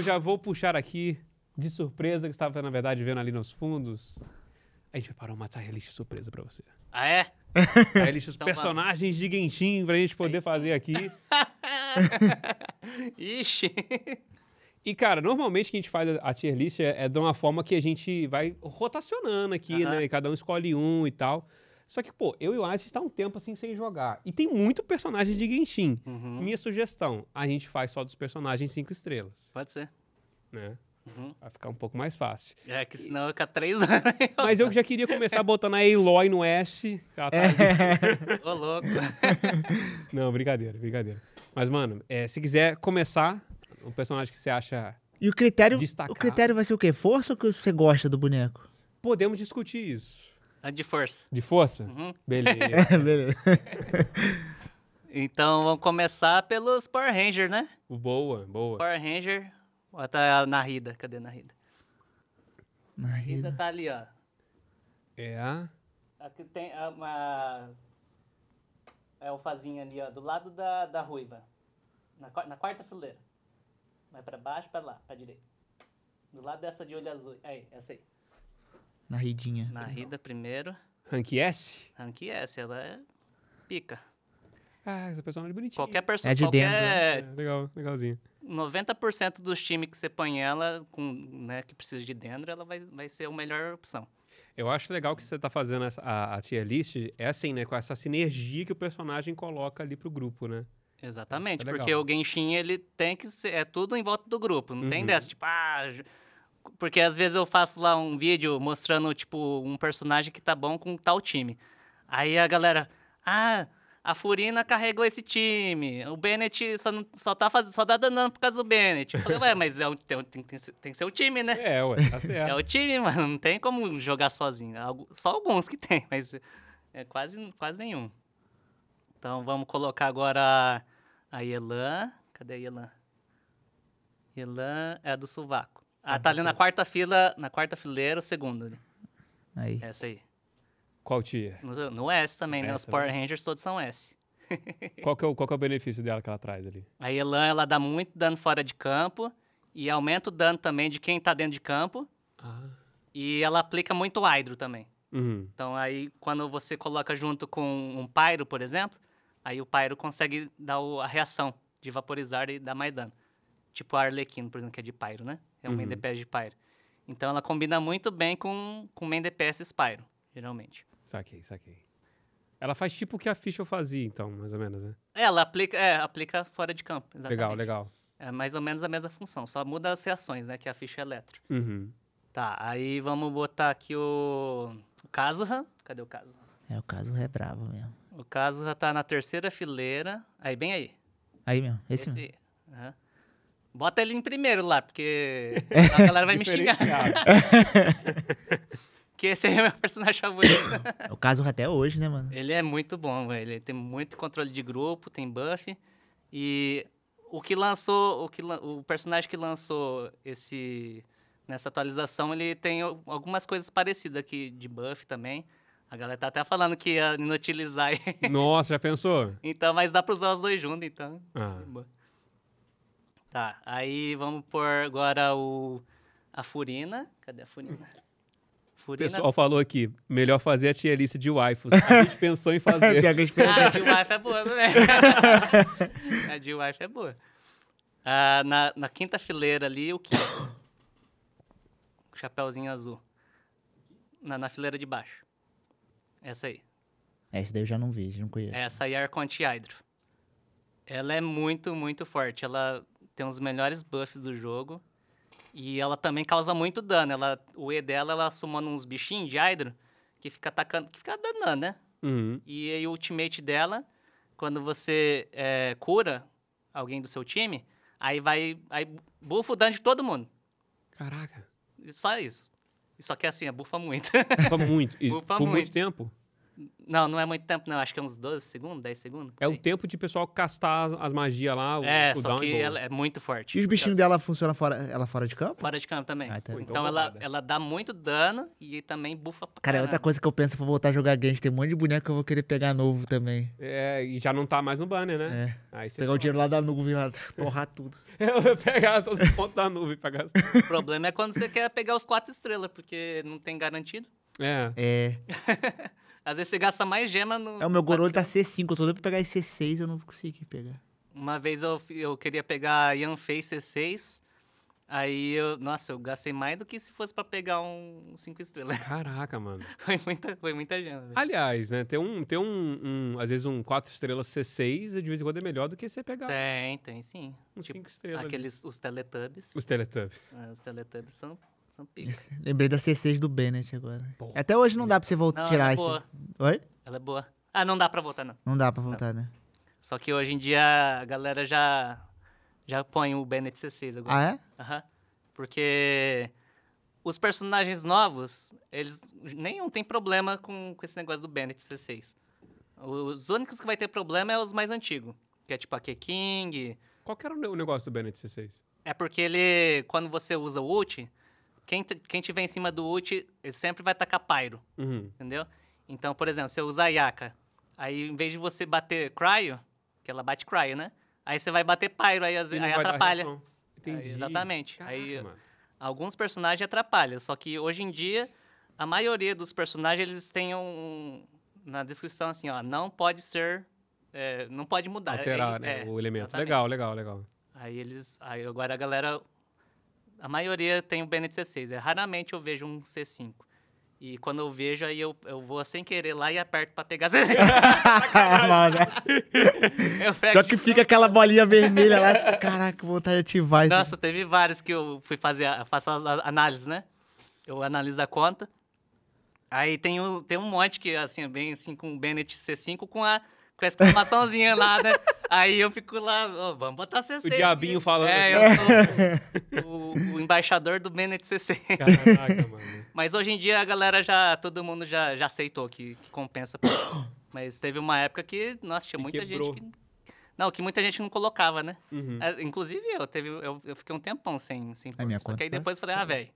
já vou puxar aqui de surpresa que estava, na verdade, vendo ali nos fundos. A gente preparou uma tier list surpresa pra você. Ah, é? Tier list os então, personagens vamos. de Genshin pra gente poder é fazer aqui. Ixi! E, cara, normalmente que a gente faz a tier list é, é de uma forma que a gente vai rotacionando aqui, uh -huh. né? E cada um escolhe um e tal. Só que, pô, eu e o Alisson está um tempo assim sem jogar. E tem muito personagem de Genshin. Uhum. Minha sugestão, a gente faz só dos personagens cinco estrelas. Pode ser. Né? Uhum. Vai ficar um pouco mais fácil. É, que senão ficar três horas. Mas eu já queria começar botando a Eloy no S. Tá é. Ô, louco. Não, brincadeira, brincadeira. Mas, mano, é, se quiser começar, um personagem que você acha. E o critério. o critério vai ser o quê? Força ou que você gosta do boneco? Podemos discutir isso. Ah, de força. De força? Uhum. Beleza. Beleza. então vamos começar pelos Power Ranger, né? Boa, boa. Os Power Ranger. Bota a Rida Cadê a Narida? Narida. Rida tá ali, ó. É a. Aqui tem uma. É o fazinho ali, ó. Do lado da, da ruiva. Na, na quarta fileira. Vai pra baixo, pra lá, pra direita. Do lado dessa de olho azul. Aí, essa aí. Na ridinha. Na rida primeiro. Rank S? Rank S, ela é pica. Ah, essa personagem é bonitinha. Qualquer personagem. É de qualquer... dentro. Né? É, legal, legalzinho. 90% dos times que você põe ela, com, né, que precisa de dentro, ela vai, vai ser a melhor opção. Eu acho legal que você está fazendo essa, a, a tier list, é assim, né? Com essa sinergia que o personagem coloca ali pro grupo, né? Exatamente, é porque o Genshin, ele tem que ser... É tudo em volta do grupo, não uhum. tem dessa, tipo, ah porque às vezes eu faço lá um vídeo mostrando, tipo, um personagem que tá bom com tal time. Aí a galera, ah, a Furina carregou esse time, o Bennett só, não, só, tá, faz, só tá danando por causa do Bennett. Eu falei, ué, mas é um, tem, tem, tem que ser o time, né? É, ué, tá certo. É o time, mano, não tem como jogar sozinho. Só alguns que tem, mas é quase, quase nenhum. Então vamos colocar agora a Yelan. Cadê a Yelan? Yelan é a do Sovaco. Ah, tá ali na quarta fila, na quarta fileira, o segundo. Aí. Essa aí. Qual tia? No, no S também, né? Os Power Rangers todos são S. qual, que é o, qual que é o benefício dela que ela traz ali? A Elan, ela dá muito dano fora de campo e aumenta o dano também de quem tá dentro de campo. Ah. E ela aplica muito Hydro também. Uhum. Então aí, quando você coloca junto com um Pyro, por exemplo, aí o Pyro consegue dar o, a reação de vaporizar e dar mais dano. Tipo a Arlequino, por exemplo, que é de Pyro, né? é um uhum. Mendepes de Pyro. Então ela combina muito bem com, com Mendepes Pyro, geralmente. Saquei, saquei. Ela faz tipo o que a Fischl fazia, então, mais ou menos, né? É, ela aplica, é, aplica fora de campo, exatamente. Legal, legal. É mais ou menos a mesma função, só muda as reações, né? Que a ficha é elétrica. Uhum. Tá, aí vamos botar aqui o, o Kazuha. Cadê o caso É, o caso é bravo mesmo. O Kazuha tá na terceira fileira. Aí, bem aí. Aí mesmo, esse, esse mesmo. Uhum. Bota ele em primeiro lá, porque a galera vai me xingar. que esse é o meu personagem favorito. o caso até hoje, né, mano? Ele é muito bom, velho. Ele tem muito controle de grupo, tem buff. E o que lançou, o, que, o personagem que lançou esse nessa atualização, ele tem algumas coisas parecidas aqui de buff também. A galera tá até falando que ia inutilizar. Nossa, já pensou? então, mas dá pra usar os dois juntos, então. Ah. Tá, aí vamos por agora o a furina. Cadê a furina? furina. O pessoal falou aqui, melhor fazer a tier list de waifus. A gente pensou em fazer. a, gente pensou... ah, a de waifu é boa também. a de waifu é boa. Ah, na, na quinta fileira ali, o que? O chapéuzinho azul. Na, na fileira de baixo. Essa aí. Essa daí eu já não vi, já não conheço. Essa aí é a Arconte Hydro. Ela é muito, muito forte. Ela tem os melhores buffs do jogo. E ela também causa muito dano. Ela, o E dela, ela sumando uns bichinhos de Hydro que fica atacando, que fica danando, né? Uhum. E aí o ultimate dela, quando você é, cura alguém do seu time, aí vai. Aí bufa o dano de todo mundo. Caraca. Só isso. Só que assim, é bufa muito. Bufa muito. E bufa por muito. muito tempo? Não, não é muito tempo, não. Acho que é uns 12 segundos, 10 segundos. É o tempo de pessoal castar as, as magias lá. O, é, o só é que ela é muito forte. E os bichinhos dela funcionam fora, ela fora de campo? Fora de campo também. Ah, Então, é então ela, ela dá muito dano e também bufa pra Cara, é outra coisa que eu penso, for voltar a jogar games. Tem um monte de boneco que eu vou querer pegar novo também. É, e já não tá mais no banner, né? É. Aí pegar o dinheiro lá da nuvem, lá, torrar tudo. eu vou pegar todos os pontos da nuvem pra gastar. O problema é quando você quer pegar os quatro estrelas, porque não tem garantido. É. É. Às vezes você gasta mais gema no. É, o meu gorolho tá C5, eu tô pra pegar esse C6, eu não consegui pegar. Uma vez eu, eu queria pegar Yanfei C6. Aí eu, nossa, eu gastei mais do que se fosse para pegar um 5 estrelas. Caraca, mano. foi muita, foi muita gema. Véio. Aliás, né, ter um, ter um, um às vezes um 4 estrelas C6, de vez em quando é melhor do que você pegar. Tem, tem sim. Um 5 tipo, estrelas. Aqueles, ali. os Teletubbies. Os Teletubbies. É, os Teletubbies são são lembrei da C6 do Bennett agora. Pô. Até hoje não dá pra você voltar, não, é tirar esse. Oi? Ela é boa. Ah, não dá pra voltar, não. Não dá pra voltar, não. né? Só que hoje em dia a galera já, já põe o Bennett C6 agora. Ah, é? Aham. Porque os personagens novos, eles nenhum tem problema com, com esse negócio do Bennett C6. Os únicos que vai ter problema é os mais antigos. Que é tipo a K King. Qual que era o negócio do Bennett C6? É porque ele, quando você usa o ult, quem, quem tiver em cima do ult, ele sempre vai tacar pyro. Uhum. Entendeu? Então, por exemplo, você usa usar Yaka. Aí, em vez de você bater cryo, que ela bate cryo, né? Aí você vai bater pyro, aí, aí atrapalha. Entendi. Aí, exatamente. aí, alguns personagens atrapalham. Só que, hoje em dia, a maioria dos personagens, eles têm um... Na descrição, assim, ó, não pode ser... É, não pode mudar. Alterar, é, né? É, o elemento. Exatamente. Legal, legal, legal. Aí eles... Aí agora a galera a maioria tem o Bennett C6. É, raramente eu vejo um C5. E quando eu vejo, aí eu, eu vou sem querer lá e aperto pra pegar. Mano. Né? eu Pior que fica aquela bolinha vermelha lá, fica, caraca, vontade de ativar isso. Nossa, teve vários que eu fui fazer, a, faço a análise, né? Eu analiso a conta. Aí tem, o, tem um monte que, assim, vem é assim, com o Bennett C5 com a com a exclamaçãozinha lá, né? Aí eu fico lá, oh, vamos botar CC. O diabinho falando. É, assim, eu sou o, o, embaixador do Bennett CC. Caraca, mano. Mas hoje em dia a galera já, todo mundo já, já aceitou que, que compensa. Mas teve uma época que, nossa, tinha muita gente que... Não, que muita gente não colocava, né? Uhum. É, inclusive eu, teve, eu, eu, fiquei um tempão sem, sem é pôr. Só que aí depois eu falei, ah, velho,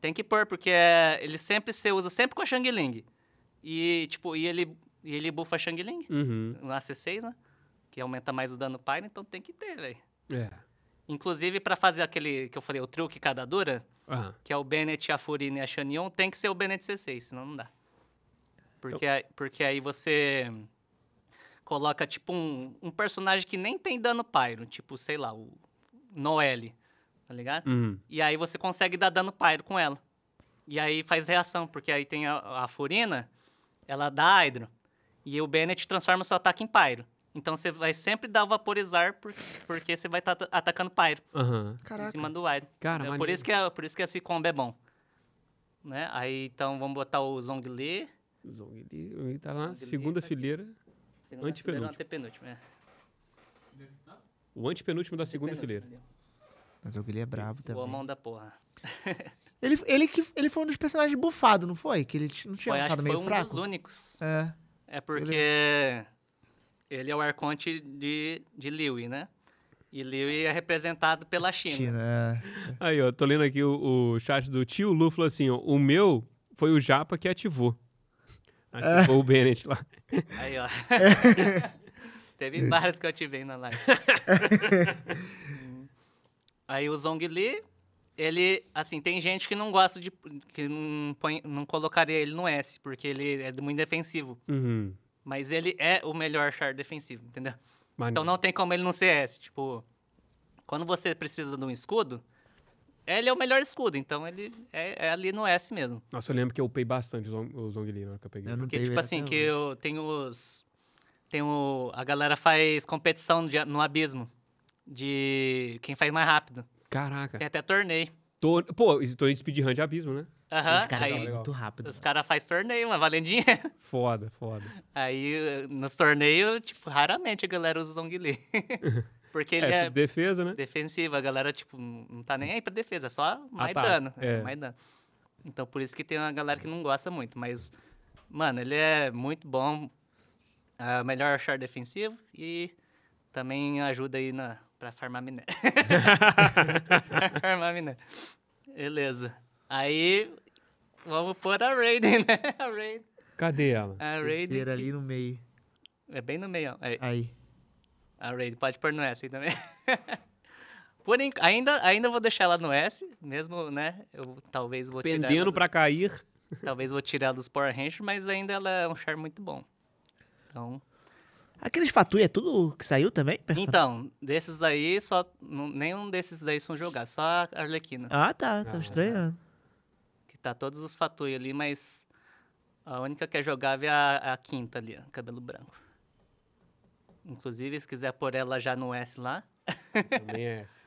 tem que pôr, porque é, ele sempre se usa sempre com a Shang E, tipo, e ele e ele bufa Shang Ling uhum. no AC6, né? Que aumenta mais o dano Pyro então tem que ter, velho. É. Inclusive, para fazer aquele que eu falei, o truque cada dura, uhum. que é o Bennett, a Furina e a Shanion, tem que ser o Bennett C6, senão não dá. Porque, eu... aí, porque aí você coloca, tipo, um, um personagem que nem tem dano Pyro, tipo, sei lá, o Noelle, tá ligado? Uhum. E aí você consegue dar dano Pyro com ela. E aí faz reação, porque aí tem a, a Furina, ela dá Hydro. E o Bennett transforma o seu ataque em Pyro. Então você vai sempre dar o vaporizar por, porque você vai estar tá atacando Pyro. Uhum. Em cima do Iron. Cara, é, por, isso que é, por isso que esse combo é bom. Né? Aí então vamos botar o Zhongli. Zhongli, tá lá, segunda tá fileira. Segunda Fileira, antepenúltimo é. O antepenúltimo da segunda fileira. Mas o Zhongli é brabo também. Boa mão da porra. ele, ele, que, ele foi um dos personagens bufado, não foi? Que ele não tinha foi, achado meio foi fraco. Foi um dos únicos. É. É porque ele, ele é o arconte de, de Liu, né? E Liu é representado pela China. China. É. Aí, ó, tô lendo aqui o, o chat do tio Lu, falou assim, ó, o meu foi o Japa que ativou. Ativou é. o Bennett lá. Aí, ó. É. Teve vários que eu ativei na live. Aí o Zong Li ele, assim, tem gente que não gosta de. que não, põe, não colocaria ele no S, porque ele é muito defensivo. Uhum. Mas ele é o melhor char defensivo, entendeu? Então não tem como ele não ser S. Tipo, quando você precisa de um escudo, ele é o melhor escudo, então ele é, é ali no S mesmo. Nossa, eu lembro que eu upei bastante o Zongli na hora que eu peguei. Eu porque, tipo assim, que eu tenho os. Tem o, a galera faz competição de, no abismo de quem faz mais rápido. Caraca. Tem até torneio. Tor... Pô, torneio de speedrun de abismo, né? Aham, uhum, cara aí, muito rápido. Os caras fazem torneio, mas valendo dinheiro. Foda, foda. Aí, nos torneios, tipo, raramente a galera usa o Zongli. Porque é, ele é, é, defesa, né? Defensiva, a galera, tipo, não tá nem aí pra defesa, é só mais Ataque, dano. É, é. Mais dano. Então, por isso que tem uma galera que não gosta muito, mas, mano, ele é muito bom, é melhor achar defensivo e também ajuda aí na, para farmar minério. farmar minério. Beleza. Aí, vamos pôr a Raiden, né? A Raiden. Cadê ela? A Raiden. Terceira ali no meio. É bem no meio, ó. Aí. aí. A Raiden, pode pôr no S aí também. Por ainda, ainda vou deixar ela no S, mesmo, né? Eu talvez vou Pendendo tirar. Pendendo pra do... cair. Talvez vou tirar dos Power Rangers, mas ainda ela é um char muito bom. Então. Aqueles Fatui é tudo que saiu também? Então, desses daí só. Nenhum desses daí são jogados, só a Arlequina. Ah, tá, tá ah, estranhando. Que tá todos os Fatui ali, mas a única que é jogável é a, a quinta ali, cabelo branco. Inclusive, se quiser pôr ela já no S lá. Também é S.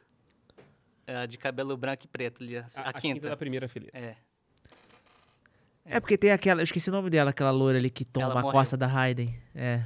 É de cabelo branco e preto ali, a, a, a quinta. quinta. da primeira filha. É. É porque tem aquela, eu esqueci o nome dela, aquela loura ali que toma a costa da Raiden. É.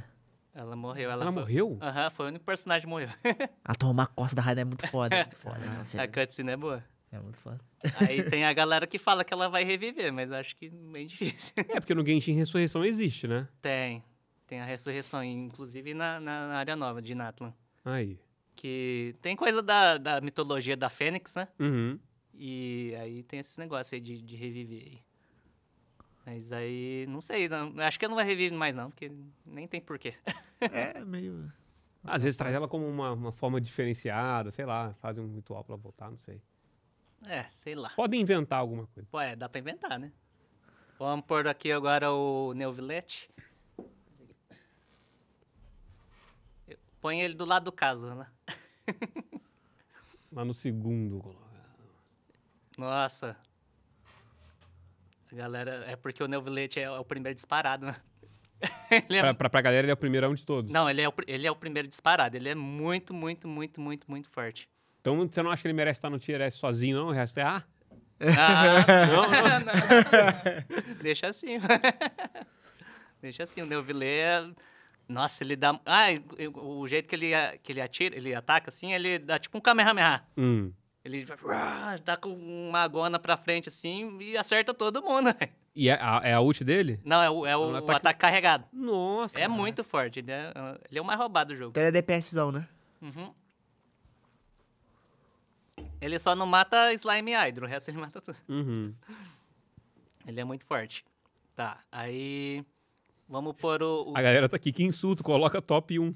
Ela morreu. Ela, ela foi... morreu? Aham, uhum, foi o único personagem que morreu. a tomar costa da Raida é muito foda. É muito foda. Né? a cutscene é boa. É muito foda. Aí tem a galera que fala que ela vai reviver, mas acho que é bem difícil. É, porque no Genshin Ressurreição existe, né? Tem. Tem a ressurreição, inclusive na, na, na área nova de Natlan. Aí. Que tem coisa da, da mitologia da Fênix, né? Uhum. E aí tem esse negócio aí de, de reviver aí. Mas aí, não sei, não, acho que eu não vai reviver mais não, porque nem tem porquê. É, é meio... Às vezes traz ela como uma, uma forma diferenciada, sei lá, faz um ritual para voltar, não sei. É, sei lá. Podem inventar alguma coisa. Pô, é, dá pra inventar, né? Vamos pôr aqui agora o Neuvillette Põe ele do lado do caso, né? Lá no segundo. Nossa, galera. É porque o neuvillette é o primeiro disparado, né? É pra, pra, pra, galera, ele é o primeiro é de todos. Não, ele é, o, ele é o primeiro disparado. Ele é muito, muito, muito, muito, muito forte. Então você não acha que ele merece estar no Tier S sozinho, não? O resto é A? Ah, não, ah, não. não. Deixa assim. Deixa assim. O Neuville é... Nossa, ele dá... Ah, o jeito que ele, que ele atira, ele ataca assim, ele dá tipo um Kamehameha. Hum. Ele vai tá com uma agona pra frente assim e acerta todo mundo, E é a, é a ult dele? Não, é o, é o, o é ataque... carregado. Nossa. É cara. muito forte. Ele é, ele é o mais roubado do jogo. Então ele é DPSzão, né? Uhum. Ele só não mata Slime e Hydro, o resto ele mata tudo. Uhum. Ele é muito forte. Tá, aí. Vamos pôr o, o. A galera tá aqui, que insulto, coloca top 1.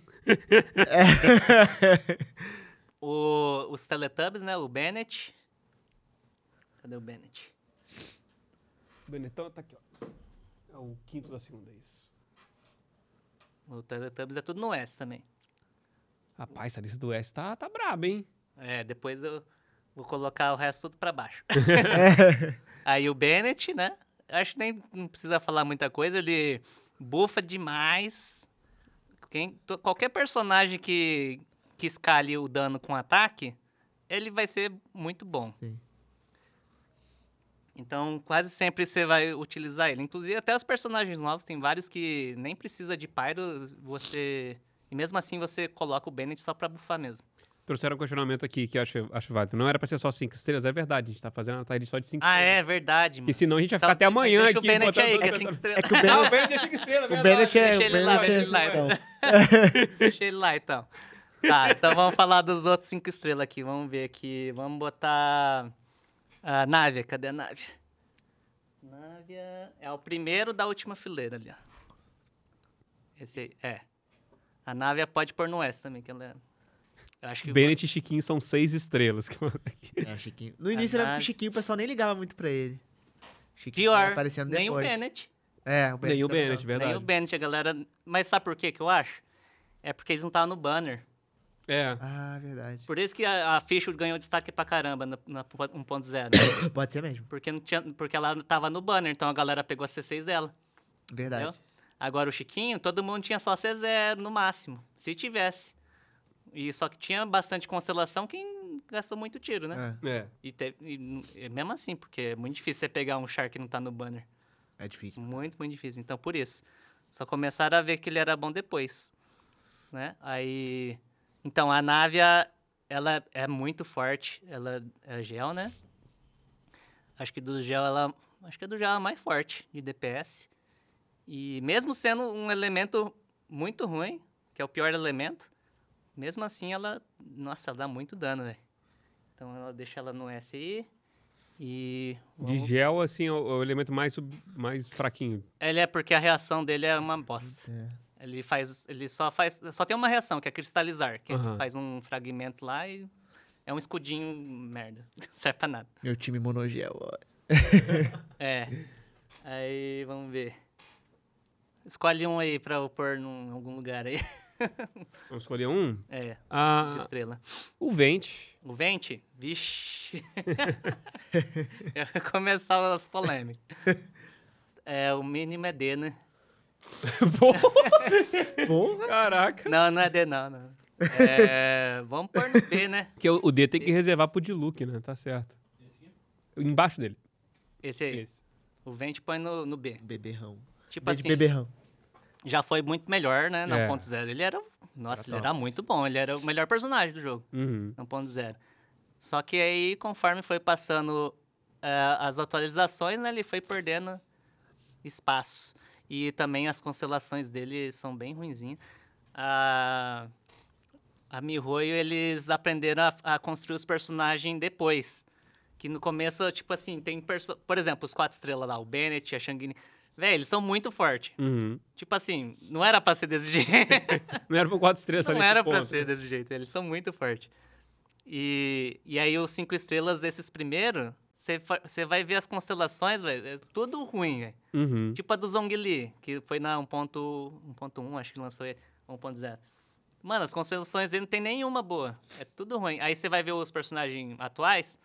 É. O, os Teletubbies, né? O Bennett. Cadê o Bennett? O Bennettão tá aqui, ó. É o quinto da segunda, é isso. O Teletubbies é tudo no S também. Rapaz, essa lista do S tá, tá braba, hein? É, depois eu vou colocar o resto tudo pra baixo. Aí o Bennett, né? Acho que nem precisa falar muita coisa, ele bufa demais. Quem, qualquer personagem que, que escale o dano com ataque, ele vai ser muito bom. Sim. Então, quase sempre você vai utilizar ele. Inclusive, até os personagens novos, tem vários que nem precisa de Pyro, você... E mesmo assim, você coloca o Bennett só pra bufar mesmo. Trouxeram um questionamento aqui que eu acho, acho válido. Não era pra ser só 5 estrelas, é verdade. A gente tá fazendo a tarde só de 5 ah, estrelas. Ah, é verdade, mano. E senão a gente vai ficar então, até amanhã deixa aqui. Deixa o Bennett aí, que é 5 estrelas. É que o Bennett, não, o Bennett é 5 estrelas, O é Bennett é... Deixa ele lá, é então. deixa ele lá. Então. deixa ele lá, então. Tá, então vamos falar dos outros cinco estrelas aqui. Vamos ver aqui. Vamos botar a ah, Návia. Cadê a Návia? Návia é o primeiro da última fileira ali, ó. Esse aí, é. A Návia pode pôr no S também, que ela é... Eu acho que Bennett e Chiquinho são seis estrelas. Que É, Chiquinho. No início era o Chiquinho, o pessoal nem ligava muito pra ele. Chiquinho Pior, aparecendo depois. nem o Bennett. É, o Bennett. Nem o Bennett, verdade. Nem o Bennett, a galera... Mas sabe por quê que eu acho? É porque eles não estavam no banner. É. Ah, verdade. Por isso que a, a ganhou destaque pra caramba na, na 1.0. Pode ser mesmo. Porque, não tinha, porque ela tava no banner, então a galera pegou a C6 dela. Verdade. Entendeu? Agora o Chiquinho, todo mundo tinha só C0 no máximo, se tivesse. E só que tinha bastante constelação quem gastou muito tiro, né? É. é. E, teve, e, mesmo assim, porque é muito difícil você pegar um Char que não tá no banner. É difícil. Muito, muito difícil. Então, por isso. Só começaram a ver que ele era bom depois. Né? Aí então, a nave, ela é muito forte. Ela é gel, né? Acho que do gel, ela... Acho que é do gel a mais forte de DPS. E mesmo sendo um elemento muito ruim, que é o pior elemento, mesmo assim ela... Nossa, ela dá muito dano, velho. Então, ela deixa ela no SI. E. Vamos... De gel, assim, é o, é elemento mais, mais fraquinho. Ele é porque a reação dele é uma bosta. É. Ele faz, ele só faz, só tem uma reação que é cristalizar, que uhum. faz um fragmento lá e é um escudinho merda, não serve pra nada. Meu time monogel. é. Aí vamos ver. Escolhe um aí pra eu pôr em algum lugar aí. Vamos escolher um? É. Ah, estrela. O Vente. O Vente? Vixe. eu começar as polêmicas. É, o mínimo é D, né? Porra! Caraca! Não, não é D, não, não. É, vamos pôr no B, né? Porque o, D tem que reservar pro Diluc, né? Tá certo. Embaixo dele. Esse aí. Esse. O Vente põe no, no B. Beberrão. Tipo B de assim. beberrão. Já foi muito melhor, né? Na É. ponto zero. Ele era. Nossa, Era ele tá. era muito bom. Ele era o melhor personagem do jogo. Uhum. ponto zero. Só que aí, conforme foi passando eh, as atualizações, né? Ele foi perdendo espaço. E também as constelações dele são bem ruinzinhas. A, a Mihoyo, eles aprenderam a, a construir os personagens depois. Que no começo, tipo assim, tem... Perso... Por exemplo, os quatro estrelas lá, o Bennett, a Shang-Ni... Véi, eles são muito fortes. Uhum. Tipo assim, não era pra ser desse jeito. não era pro quatro estrelas Não era ponto. pra ser desse jeito, eles são muito fortes. E, e aí os cinco estrelas desses primeiros você vai ver as constelações, velho, é tudo ruim, velho. Uhum. Tipo a do Zongli, que foi na 1.1, acho que lançou 1.0. Mano, as constelações dele não tem nenhuma boa. É tudo ruim. Aí você vai ver os personagens atuais,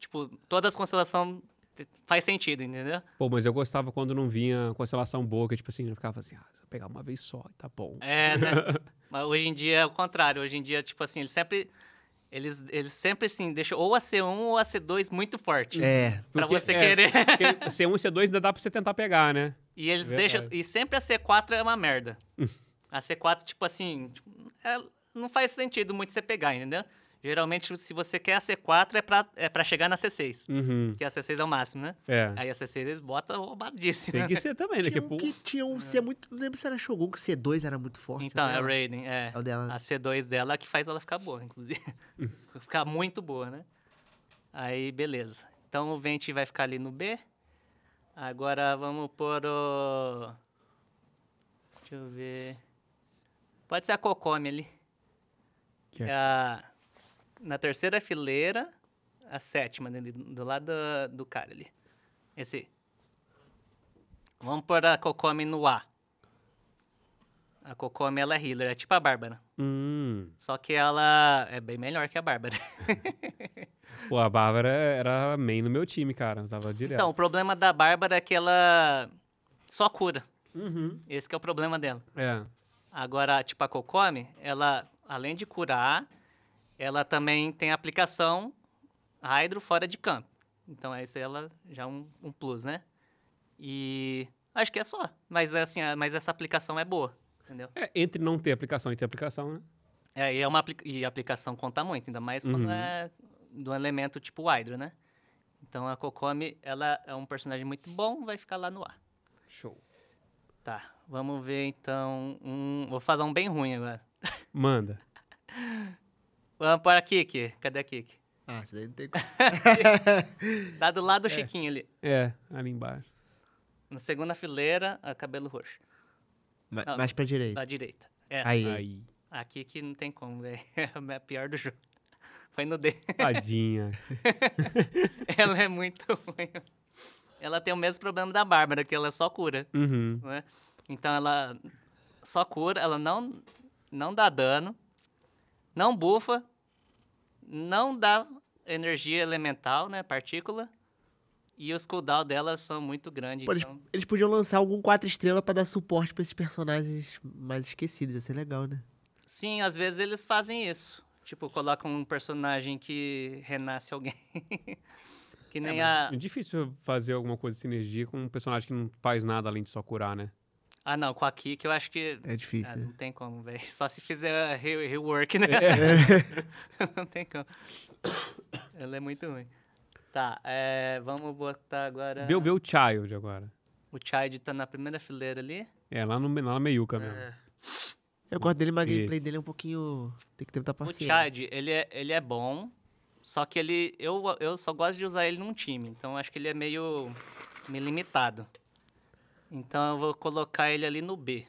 tipo, todas as constelações faz sentido, entendeu? Pô, mas eu gostava quando não vinha constelação boa, que tipo assim, eu ficava assim, ah, vou pegar uma vez só, tá bom. É, né? mas hoje em dia é o contrário. Hoje em dia, tipo assim, ele sempre eles, eles sempre, assim, deixam ou a C1 ou a C2 muito forte. É. Pra porque, você é, querer... C1 e C2 ainda dá pra você tentar pegar, né? E eles é deixam... E sempre a C4 é uma merda. Hum. a C4, tipo assim... Tipo, é, não faz sentido muito você pegar, entendeu? Geralmente, se você quer a C4, é pra, é pra chegar na C6. Uhum. Que a C6 é o máximo, né? É. Aí a C6 eles botam roubadíssimo. Tem né? que ser também, né? Tinha tipo, um que tinha um C é muito... Não lembro se era Shogun, que C2 era muito forte. Então, né? é o Raiden, é. é. o dela. Né? A C2 dela é que faz ela ficar boa, inclusive. ficar muito boa, né? Aí, beleza. Então, o Vente vai ficar ali no B. Agora, vamos por o... Deixa eu ver... Pode ser a Kokomi ali. Que é, é a na terceira fileira, a sétima, né, ali, do lado do, cara ali. Esse. Vamos pôr a Cocome no A. A Cocome, ela é healer, é tipo a Bárbara. Hum. Só que ela é bem melhor que a Bárbara. Pô, a Bárbara era main no meu time, cara. Usava direto. Então, o problema da Bárbara é que ela só cura. Uhum. Esse é o problema dela. É. Agora, tipo, a Cocome, ela, além de curar, ela também tem aplicação Hydro fora de campo. Então, essa ela já é um, um plus, né? E acho que é só. Mas, assim, mas essa aplicação é boa, entendeu? É, entre não ter aplicação e ter aplicação, né? É, e, é uma, e a aplicação conta muito, ainda mais quando uhum. é do elemento tipo Hydro, né? Então, a Kokomi, ela é um personagem muito bom, vai ficar lá no ar. Show. Tá, vamos ver então um... Vou fazer um bem ruim agora. Manda. Vamos para a Kiki. Cadê a Kiki? Ah, isso daí não tem como. Dá tá do lado do é. Chiquinho ali. É, ali embaixo. Na segunda fileira, cabelo roxo. Ma não, mais pra direita. Da direita. É. Aí. Aí. Aqui que não tem como, velho. É a pior do jogo. Foi no D. Tadinha. ela é muito ruim. Ela tem o mesmo problema da Bárbara, que ela é só cura. Uhum. Né? Então ela só cura, ela não, não dá dano não bufa, não dá energia elemental, né, partícula, e os cooldown delas são muito grandes. Pô, então... Eles podiam lançar algum 4 estrelas para dar suporte para esses personagens mais esquecidos, ia ser legal, né? Sim, às vezes eles fazem isso. Tipo, colocam um personagem que renasce alguém. que é, nem é, a. É difícil fazer alguma coisa de sinergia com um personagem que não faz nada além de só curar, né? Ah, não, com a Kiki eu acho que. É difícil. Ah, né? não tem como, velho. Só se fizer re rework, né? É. não tem como. Ela é muito ruim. Tá, é, vamos botar agora. Vê, vê o Child agora. O Child tá na primeira fileira ali? É, lá, no, lá na meiuca é. mesmo. É. Eu gosto dele, mas a gameplay dele é um pouquinho. Tem que ter muita paciência. O Child, ele é, ele é bom, só que ele. Eu, eu só gosto de usar ele num time, então acho que ele é meio. meio limitado. Então eu vou colocar ele ali no B.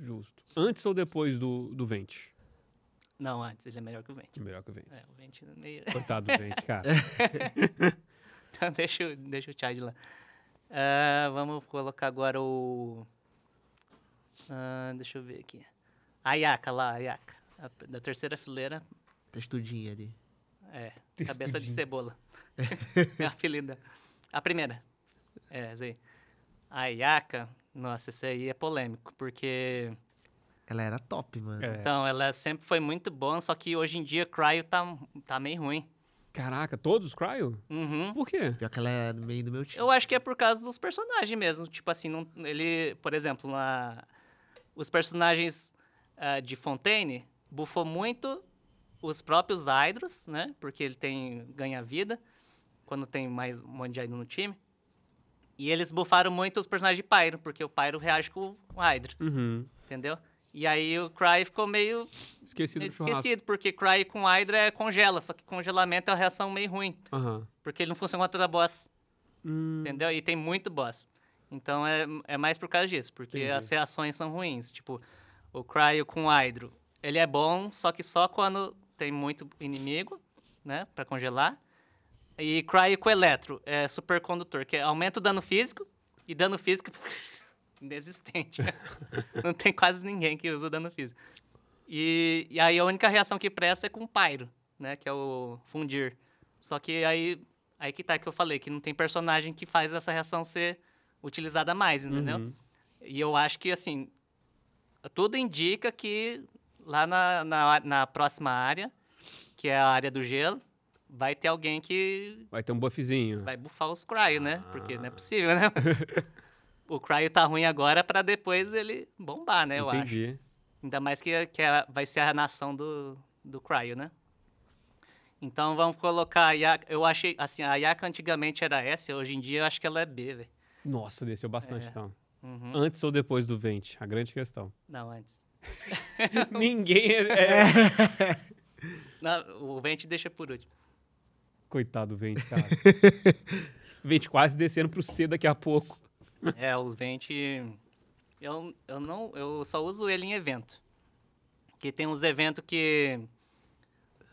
Justo. Antes ou depois do, do Vente? Não, antes. Ele é melhor que o Vente. Melhor que o Vente. É, o Vente meio. Coitado do Vente, cara. então deixa, deixa o Chad lá. Uh, vamos colocar agora o. Uh, deixa eu ver aqui. Ayaka lá, Ayaka. A, da terceira fileira. estudinha ali. É, cabeça de cebola. é a apelida. A primeira. É, essa aí. A Yaka, nossa, isso aí é polêmico, porque. Ela era top, mano. É. Então, ela sempre foi muito boa, só que hoje em dia Cryo tá, tá meio ruim. Caraca, todos Cryo? Uhum. Por quê? Pior que ela é meio do meu time. Eu acho que é por causa dos personagens mesmo. Tipo assim, não, ele, por exemplo, na, os personagens uh, de Fontaine bufou muito os próprios Hydros, né? Porque ele tem ganha vida quando tem mais um monte de Hydro no time. E eles bufaram muito os personagens de Pyro, porque o Pyro reage com o Hydra. Uhum. Entendeu? E aí o Cry ficou meio. Esquecido meio Esquecido, porque Cry com Hydra é congela, só que congelamento é uma reação meio ruim. Uhum. Porque ele não funciona contra a boss. Hum. Entendeu? E tem muito boss. Então é, é mais por causa disso, porque Entendi. as reações são ruins. Tipo, o Cryo com Hydro, ele é bom, só que só quando tem muito inimigo, né, para congelar. E Cryo Eletro, é supercondutor, que é aumenta o dano físico e dano físico inexistente. Não tem quase ninguém que usa dano físico. E, e aí a única reação que presta é com Pyro, né? Que é o fundir. Só que aí, aí que tá que eu falei, que não tem personagem que faz essa reação ser utilizada mais, entendeu? Uhum. E eu acho que, assim, tudo indica que lá na, na, na próxima área, que é a área do gelo, vai ter alguém que. Vai ter um buffzinho. Vai bufar os Cryo, né? Porque não é ah. possível, né? o Cryo tá ruim agora para depois ele bombar, né? Entendi. Eu acho. Ainda mais que, que é, vai ser a nação do, do Cryo, né? Então vamos colocar a Yaka. Eu achei, assim, a Yaka antigamente era S, hoje em dia eu acho que ela é B, velho. Nossa, desceu bastante, é. então. Uhum. Antes ou depois do Vente? A grande questão. Não, antes. Ninguém é. é. Não, o Vente deixa por último. Coitado do Vente, cara. Vente quase descendo pro C daqui a pouco. É, o Vente. Eu, eu, não, eu só uso ele em evento. Que tem uns eventos que.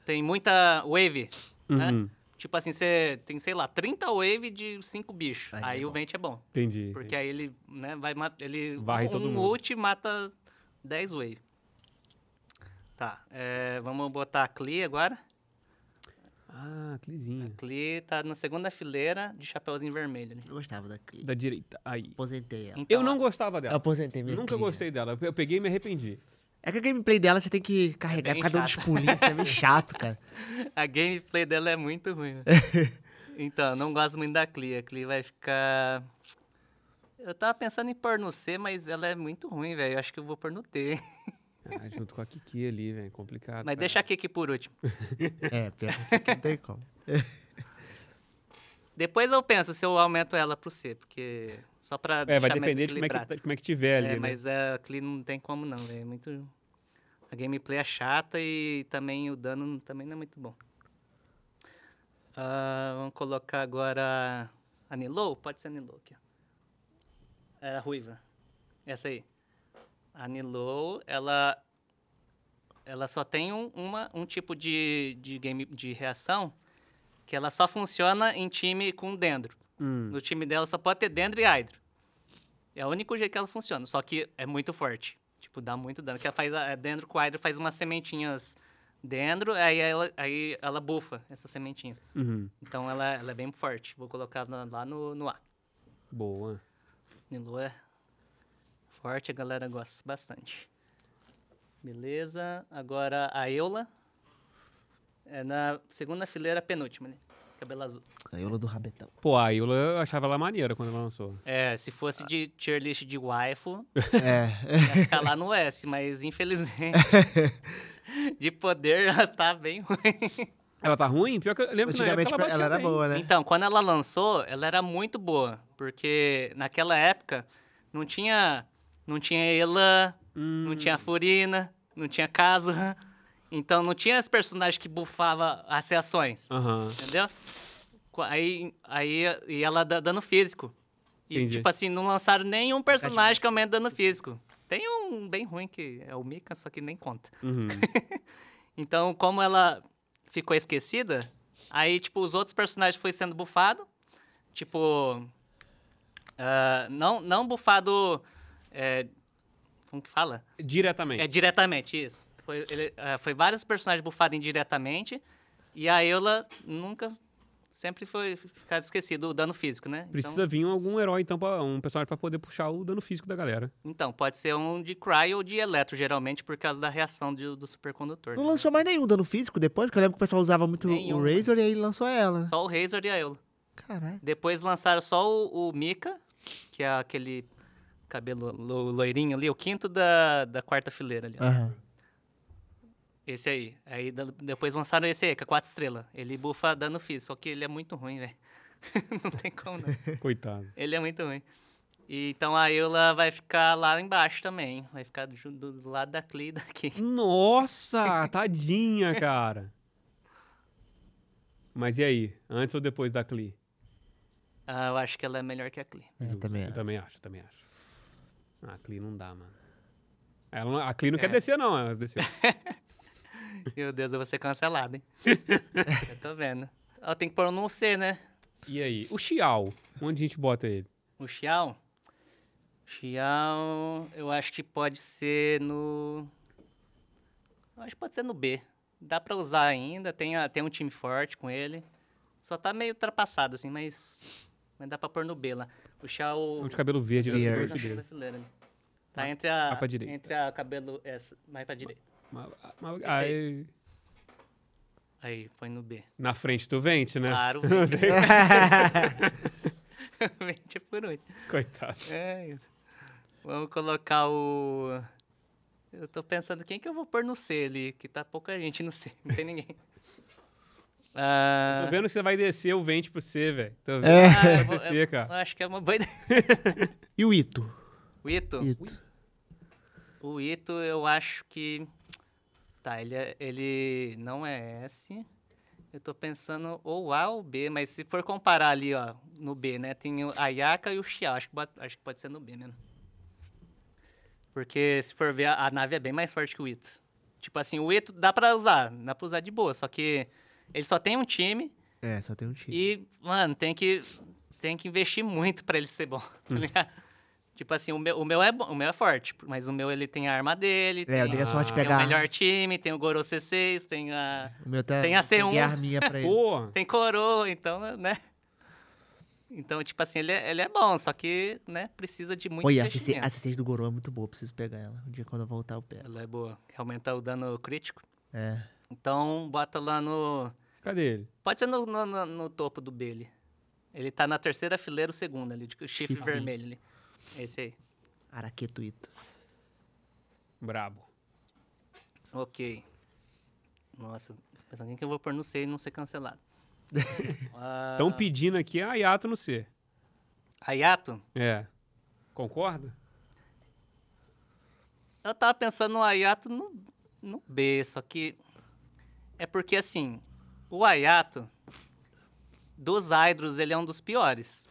Tem muita wave, né? uhum. né? Tipo assim, você tem, sei lá, 30 wave de 5 bichos. Aí, aí é o vente é bom. Entendi. Porque aí ele, né, vai ele Varre um, todo mundo. ult mata 10 wave. Tá, é, vamos botar a Clee agora. Ah, Clizinha. A Cli tá na segunda fileira de Chapeuzinho Vermelho. Né? Eu gostava da Cli. Da direita. Aí. Aposentei ela. Então, eu não gostava dela. Eu aposentei mesmo. Nunca Cli. gostei dela. Eu peguei e me arrependi. É que a gameplay dela você tem que carregar, é ficar dando os pulinhos, é meio chato, cara. A gameplay dela é muito ruim. Né? então, não gosto muito da Cli. A Cli vai ficar. Eu tava pensando em pôr no C, mas ela é muito ruim, velho. Eu Acho que eu vou pôr no T. Ah, junto com a Kiki ali, velho. É complicado. Mas cara. deixa a Kiki por último. é, pior que não tem como. Depois eu penso se eu aumento ela pro C, porque. Só pra. É, vai depender de como é, que, como é que tiver ali. É, né? mas a é, Clean não tem como não, velho. É muito. A gameplay é chata e também o dano também não é muito bom. Uh, vamos colocar agora. Anilou? Pode ser Anilou aqui. É a ruiva. Essa aí. A Nilou, ela, ela só tem um, uma, um tipo de, de game de reação que ela só funciona em time com dendro. Hum. No time dela só pode ter dendro e hydro. É o único jeito que ela funciona, só que é muito forte. Tipo, dá muito dano. Que ela faz eh, dendro com hydro, faz umas sementinhas dendro, aí ela, aí ela bufa essa sementinha. Uhum. Então ela, ela, é bem forte. Vou colocar lá no, no A. Boa. é forte, a galera gosta bastante. Beleza, agora a Eula. É na segunda fileira, penúltima né? Cabelo azul. A Eula do Rabetão. Pô, a Eula eu achava ela maneira quando ela lançou. É, se fosse ah. de tier list de waifu, é. ia ficar lá no S, mas infelizmente, de poder ela tá bem ruim. Ela tá ruim? Pior que eu lembro que na época ela, ela era bem. boa, né? Então, quando ela lançou, ela era muito boa. Porque naquela época não tinha não tinha Elan, hum. não tinha Furina, não tinha Kazuha. Então não tinha esse personagem que bufava as reações. Uhum. Entendeu? Aí, aí e ela dá dano físico. E, Entendi. tipo assim, não lançaram nenhum personagem que aumenta dano físico. Tem um bem ruim que é o Mika, só que nem conta. Uhum. então, como ela ficou esquecida, aí, tipo, os outros personagens foram sendo bufados, Tipo. Uh, não, não bufado é, como que fala? Diretamente. É, diretamente, isso. Foi, ele, é, foi vários personagens bufados indiretamente. E a Eula nunca sempre foi ficar esquecido o dano físico, né? Precisa então, vir algum herói, então, pra, um personagem para poder puxar o dano físico da galera. Então, pode ser um de Cry ou de Eletro, geralmente, por causa da reação de, do supercondutor. Não né? lançou mais nenhum dano físico depois, porque eu lembro que o pessoal usava muito nenhum, o Razor né? e aí lançou ela. Só o Razor e a Eula. Caralho. Depois lançaram só o, o Mika, que é aquele cabelo lo, loirinho ali, é o quinto da, da quarta fileira ali. Uhum. Esse aí. Aí depois lançaram esse aí, que é quatro estrelas. Ele bufa dano físico, só que ele é muito ruim, velho. não tem como, não. Coitado. Ele é muito ruim. E, então a Eula vai ficar lá embaixo também. Vai ficar do, do lado da Clee daqui. Nossa! Tadinha, cara. Mas e aí? Antes ou depois da Clee? Ah, eu acho que ela é melhor que a Clee. Eu, eu também, acho. também acho, também acho. Ah, a Cli não dá, mano. Ela, a Cli não é. quer descer, não. Ela desceu. Meu Deus, eu vou ser cancelado, hein? eu tô vendo. Ela tem que pôr no C, né? E aí? O Xiao. Onde a gente bota ele? O Xiao? Xiao, eu acho que pode ser no. Eu acho que pode ser no B. Dá pra usar ainda, tem, tem um time forte com ele. Só tá meio ultrapassado, assim, mas. Mas dá pra pôr no B lá. O Xiao. É um de cabelo verde, verde. Né? Tá entre a. Mais pra direita. Entre a cabelo. Essa, é, mais pra direita. Ma, ma, ma, aí. Aí, foi no B. Na frente do vente, né? Claro. Vente, vente por onde? Coitado. É. Vamos colocar o. Eu tô pensando quem que eu vou pôr no C ali, que tá pouca gente no C, não tem ninguém. Uh... Tô vendo que você vai descer o vente pro C, velho. Tô vendo é. ah, descer, eu, cara. Eu acho que é uma boa ideia. e o Ito? O Ito? Ito. O Ito, eu acho que. Tá, ele, é, ele não é S. Eu tô pensando ou A ou B, mas se for comparar ali, ó, no B, né? Tem a Yaka e o Xiao. Acho que, acho que pode ser no B mesmo. Porque se for ver, a, a nave é bem mais forte que o Ito. Tipo assim, o Ito dá pra usar, dá pra usar de boa, só que ele só tem um time. É, só tem um time. E, mano, tem que, tem que investir muito pra ele ser bom, tá ligado? Tipo assim, o meu, o meu, é, bom, o meu é forte, mas o meu ele tem a arma dele. É, eu dei a sorte de pegar. Tem o melhor time, tem o Goro C6, tem a. O meu tá, tem a C1. Tem a arminha pra ele. Porra. Tem coroa, então, né? Então, tipo assim, ele é, ele é bom, só que, né, precisa de muito Oi, a C6 do Goro é muito boa, preciso pegar ela. Um dia quando eu voltar, eu pego. Ela é boa, aumenta o dano crítico. É. Então, bota lá no... Cadê ele? Pode ser no, no, no, no topo do Bele. Ele tá na terceira fileira, o segundo ali, de chifre, chifre vermelho ali. É esse aí. Araquetuito. Brabo. Ok. Nossa, tô pensando quem que eu vou pôr no C e não ser cancelado. Estão ah. pedindo aqui a ah, Ayato no C. Ayato? Ah, é. Concorda? Eu tava pensando no Ayato no, no B, só que. É porque assim, o Ayato dos Hydros ele é um dos piores.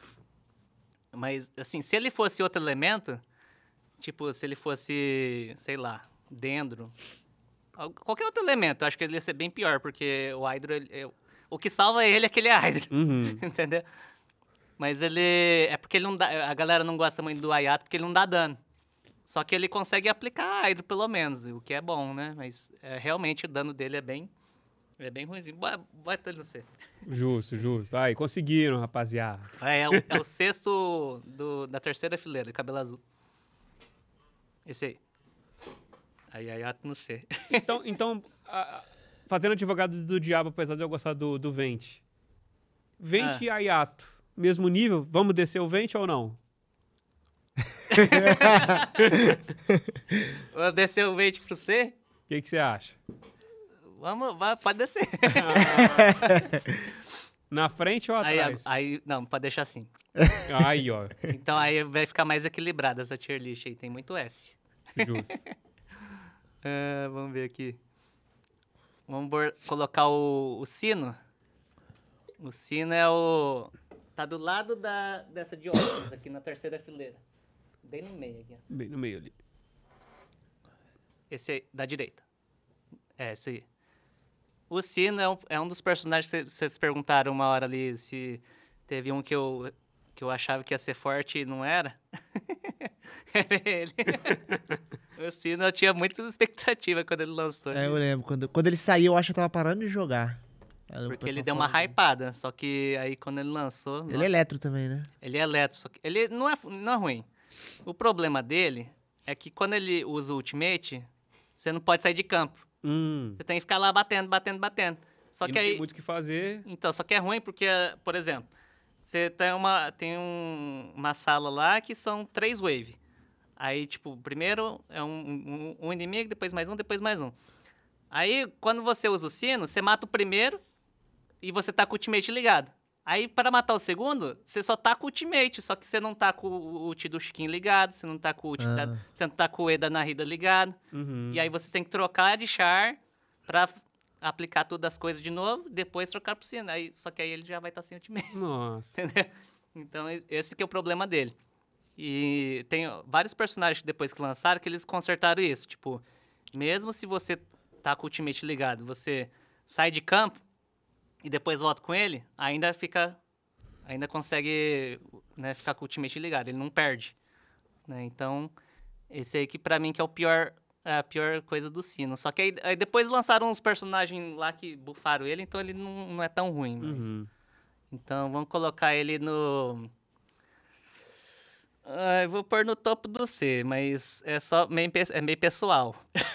Mas, assim, se ele fosse outro elemento, tipo, se ele fosse, sei lá, dendro, qualquer outro elemento, acho que ele ia ser bem pior, porque o Hydro, ele, é, o que salva ele é aquele é Hydro, uhum. entendeu? Mas ele, é porque ele não dá, a galera não gosta muito do ayato porque ele não dá dano. Só que ele consegue aplicar Hydro pelo menos, o que é bom, né? Mas é, realmente o dano dele é bem é bem ruimzinho. Bota ele no C. Justo, justo. Aí, conseguiram, rapaziada. Ah, é, é, o, é o sexto do, da terceira fileira, cabelo azul. Esse aí. Aí, aí, ato no C. Então, então a, fazendo advogado do diabo, apesar de eu gostar do, do Vente. Vente ah. e Ayato, mesmo nível? Vamos descer o Vente ou não? Vou descer o Vente pro C? O que você acha? Vamos, vai, pode descer. Na frente ou aí, atrás? Aí, não, pode deixar assim. Aí, ó. Então aí vai ficar mais equilibrada essa tier list aí. Tem muito S. Justo. uh, vamos ver aqui. Vamos colocar o, o, sino. O sino é o. Tá do lado da, dessa de óculos, aqui na terceira fileira. Bem no meio aqui. Ó. Bem no meio ali. Esse aí, da direita. É, esse aí. O Sino é um, é um dos personagens que vocês perguntaram uma hora ali se teve um que eu, que eu achava que ia ser forte e não era. era ele. o Sino eu tinha muitas expectativas quando ele lançou. É, eu lembro. Quando, quando ele saiu, eu acho que eu tava parando de jogar. Porque ele deu uma dele. Né? hypada, só que aí quando ele lançou. Ele é nossa, é eletro também, né? Ele é eletro, só que. Ele não é, não é ruim. O problema dele é que quando ele usa o ultimate, você não pode sair de campo. Hum. Você tem que ficar lá batendo, batendo, batendo. Só e que não aí, tem muito o que fazer. Então, só que é ruim porque, por exemplo, você tem uma, tem um, uma sala lá que são três wave. Aí, tipo, primeiro é um, um, um inimigo, depois mais um, depois mais um. Aí, quando você usa o sino, você mata o primeiro e você tá com o ultimate ligado. Aí, para matar o segundo, você só tá com o ultimate, só que você não tá com o ult do Chiquinho ligado, você não tá com o ult ah. da, você não tá com o E da Narida ligado. Uhum. E aí você tem que trocar de char pra aplicar todas as coisas de novo, depois trocar pro sino. Aí, só que aí ele já vai estar tá sem ultimate. Nossa. Entendeu? Então, esse que é o problema dele. E tem vários personagens que depois que lançaram que eles consertaram isso. Tipo, mesmo se você tá com o ultimate ligado, você sai de campo, e depois volto com ele, ainda fica. Ainda consegue né, ficar com o ultimate ligado, ele não perde. Né? Então, esse aí que pra mim que é o pior, é a pior coisa do sino. Só que aí, aí depois lançaram uns personagens lá que bufaram ele, então ele não, não é tão ruim. Mas... Uhum. Então vamos colocar ele no. Ah, eu vou pôr no topo do C, mas é só meio, é meio pessoal.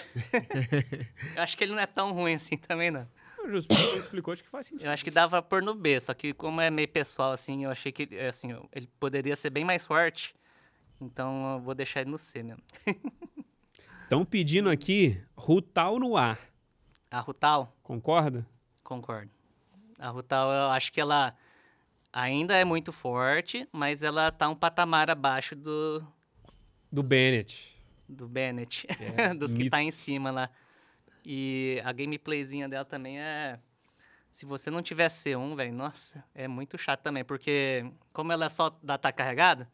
Acho que ele não é tão ruim assim também, não. Ah, explicou, acho que faz sentido. Eu acho que dava por no B, só que como é meio pessoal, assim, eu achei que é, assim, ele poderia ser bem mais forte. Então eu vou deixar ele no C mesmo. Estão pedindo aqui Rutal no A. A Rutal? Concorda? Concordo. A Rutal, eu acho que ela ainda é muito forte, mas ela tá um patamar abaixo do. Do Bennett. Do Bennett. É, dos que Me... tá em cima lá. E a gameplayzinha dela também é. Se você não tiver C1, velho, nossa, é muito chato também, porque como ela é só da tá carregada,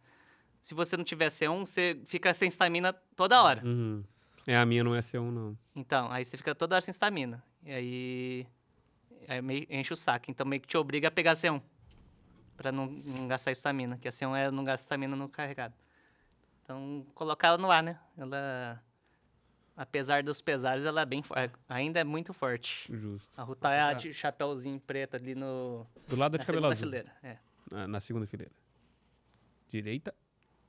se você não tiver C1, você fica sem estamina toda hora. Uhum. É, a minha não é C1, não. Então, aí você fica toda hora sem estamina. E aí. Aí meio, enche o saco. Então meio que te obriga a pegar C1. Pra não, não gastar estamina. Que a C1 é não gasta estamina no carregado. Então, colocar ela no ar, né? Ela apesar dos pesares, ela é bem ainda é muito forte. Justo. A Ruta é tá a de chapéuzinho preto ali no do lado de cabelo azul. Fileira, é. na, ah, na, segunda fileira. Direita.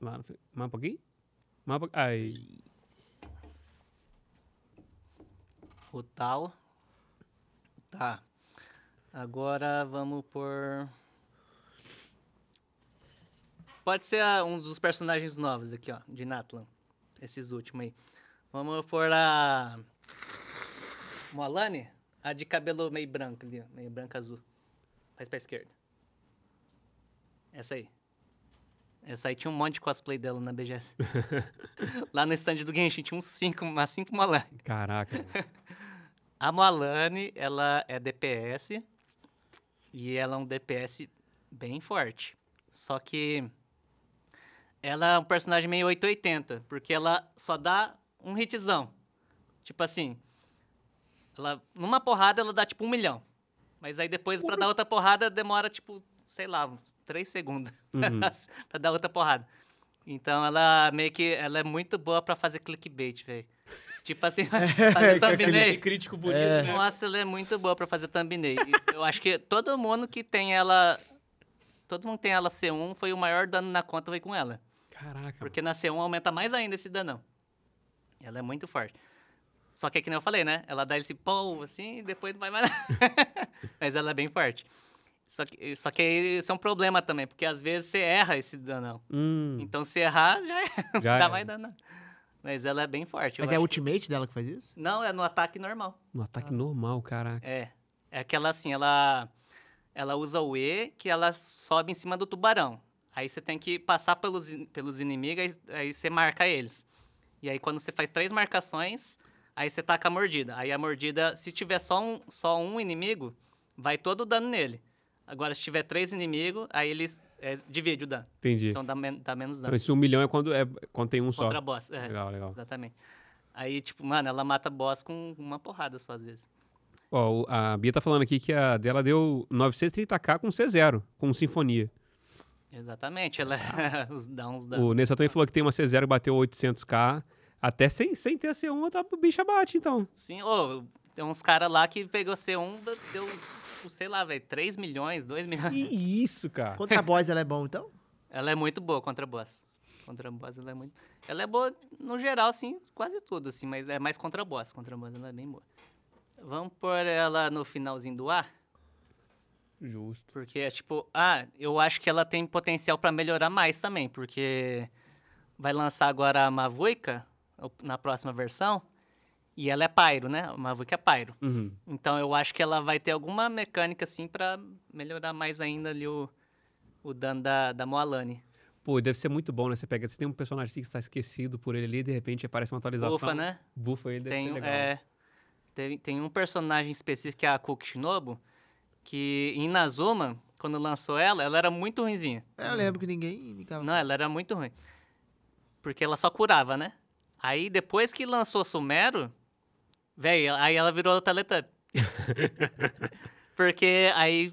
Lá no, mapa aqui. Mapa aí. Rutal. Tá. Agora vamos por Pode ser ah, um dos personagens novos aqui, ó, de Natlan. Esses últimos aí. Vamos por a. Molane? A de cabelo meio branco ali, meio branco azul. Faz pra esquerda. Essa aí. Essa aí tinha um monte de cosplay dela na BGS. Lá no stand do Genshin tinha uns cinco, umas cinco Molane. Caraca. a Molane, ela é DPS. E ela é um DPS bem forte. Só que ela é um personagem meio 880, porque ela só dá um hitzão. Tipo assim, ela, numa porrada ela dá tipo um milhão. Mas aí depois, para uhum. dar outra porrada, demora tipo, sei lá, três segundos uhum. para dar outra porrada. Então ela meio que ela é muito boa para fazer clickbait, velho. Tipo assim, é, fazer é thumbnail. É crítico bonito. É. Né? Nossa, ela é muito boa para fazer thumbnail. Eu acho que todo mundo que tem ela. Todo mundo que tem ela C1 foi o maior dano na conta veio com ela. Caraca. Porque na C1 aumenta mais ainda esse danão. Ela é muito forte. Só que é que nem eu falei, né? Ela dá esse pau assim, e depois não vai mais Mas ela é bem forte. Só que, só que isso é um problema também, porque às vezes você erra esse danão. Hum. Então, se errar, já, é. já dá mais danão. Mas ela é bem forte. Mas é a ultimate dela que faz isso? Não, é no ataque normal. No ataque ah. normal, caraca. É. É aquela assim, ela ela usa o E, que ela sobe em cima do tubarão. Aí você tem que passar pelos, pelos inimigos, aí, aí você marca eles. E aí, quando você faz três marcações, aí você taca a mordida. Aí a mordida, se tiver só um, só um inimigo, vai todo o dano nele. Agora, se tiver três inimigos, aí eles é, divide o dano. Entendi. Então dá, men dá menos dano. Então, esse um milhão é quando, é quando tem um Contra só. Contra boss. É, legal, legal. Exatamente. Aí, tipo, mano, ela mata boss com uma porrada só às vezes. Ó, oh, a Bia tá falando aqui que a dela deu 930k com C0, com Sinfonia. Exatamente, ela é os downs da... O Nessa também falou que tem uma C0 que bateu 800k, até sem, sem ter a C1, a bicha bate, então. Sim, tem uns caras lá que pegou C1, deu, sei lá, velho, 3 milhões, 2 milhões. Que isso, cara. Contra a boss ela é bom, então? Ela é muito boa contra a boss. Contra a boss ela é muito... Ela é boa, no geral, sim quase tudo, assim, mas é mais contra a boss. Contra a boss ela é bem boa. Vamos pôr ela no finalzinho do A? Justo. Porque é tipo, ah, eu acho que ela tem potencial para melhorar mais também, porque vai lançar agora a Mavuica na próxima versão. E ela é Pyro, né? A Mavic é Pyro. Uhum. Então eu acho que ela vai ter alguma mecânica, assim, para melhorar mais ainda ali o, o dano da, da Moalane. Pô, deve ser muito bom, né? Você pega, você tem um personagem assim que está esquecido por ele ali, de repente aparece uma atualização. Bufa, né? Bufa ele, tem, deve tem, ser legal. É, tem, tem um personagem específico que é a Kokushinobu, Shinobu, que em Nazuma, quando lançou ela, ela era muito ruimzinha. É, eu lembro que ninguém indicava. Não, ela era muito ruim. Porque ela só curava, né? Aí depois que lançou Sumero, velho, aí ela virou Teletubby. Porque aí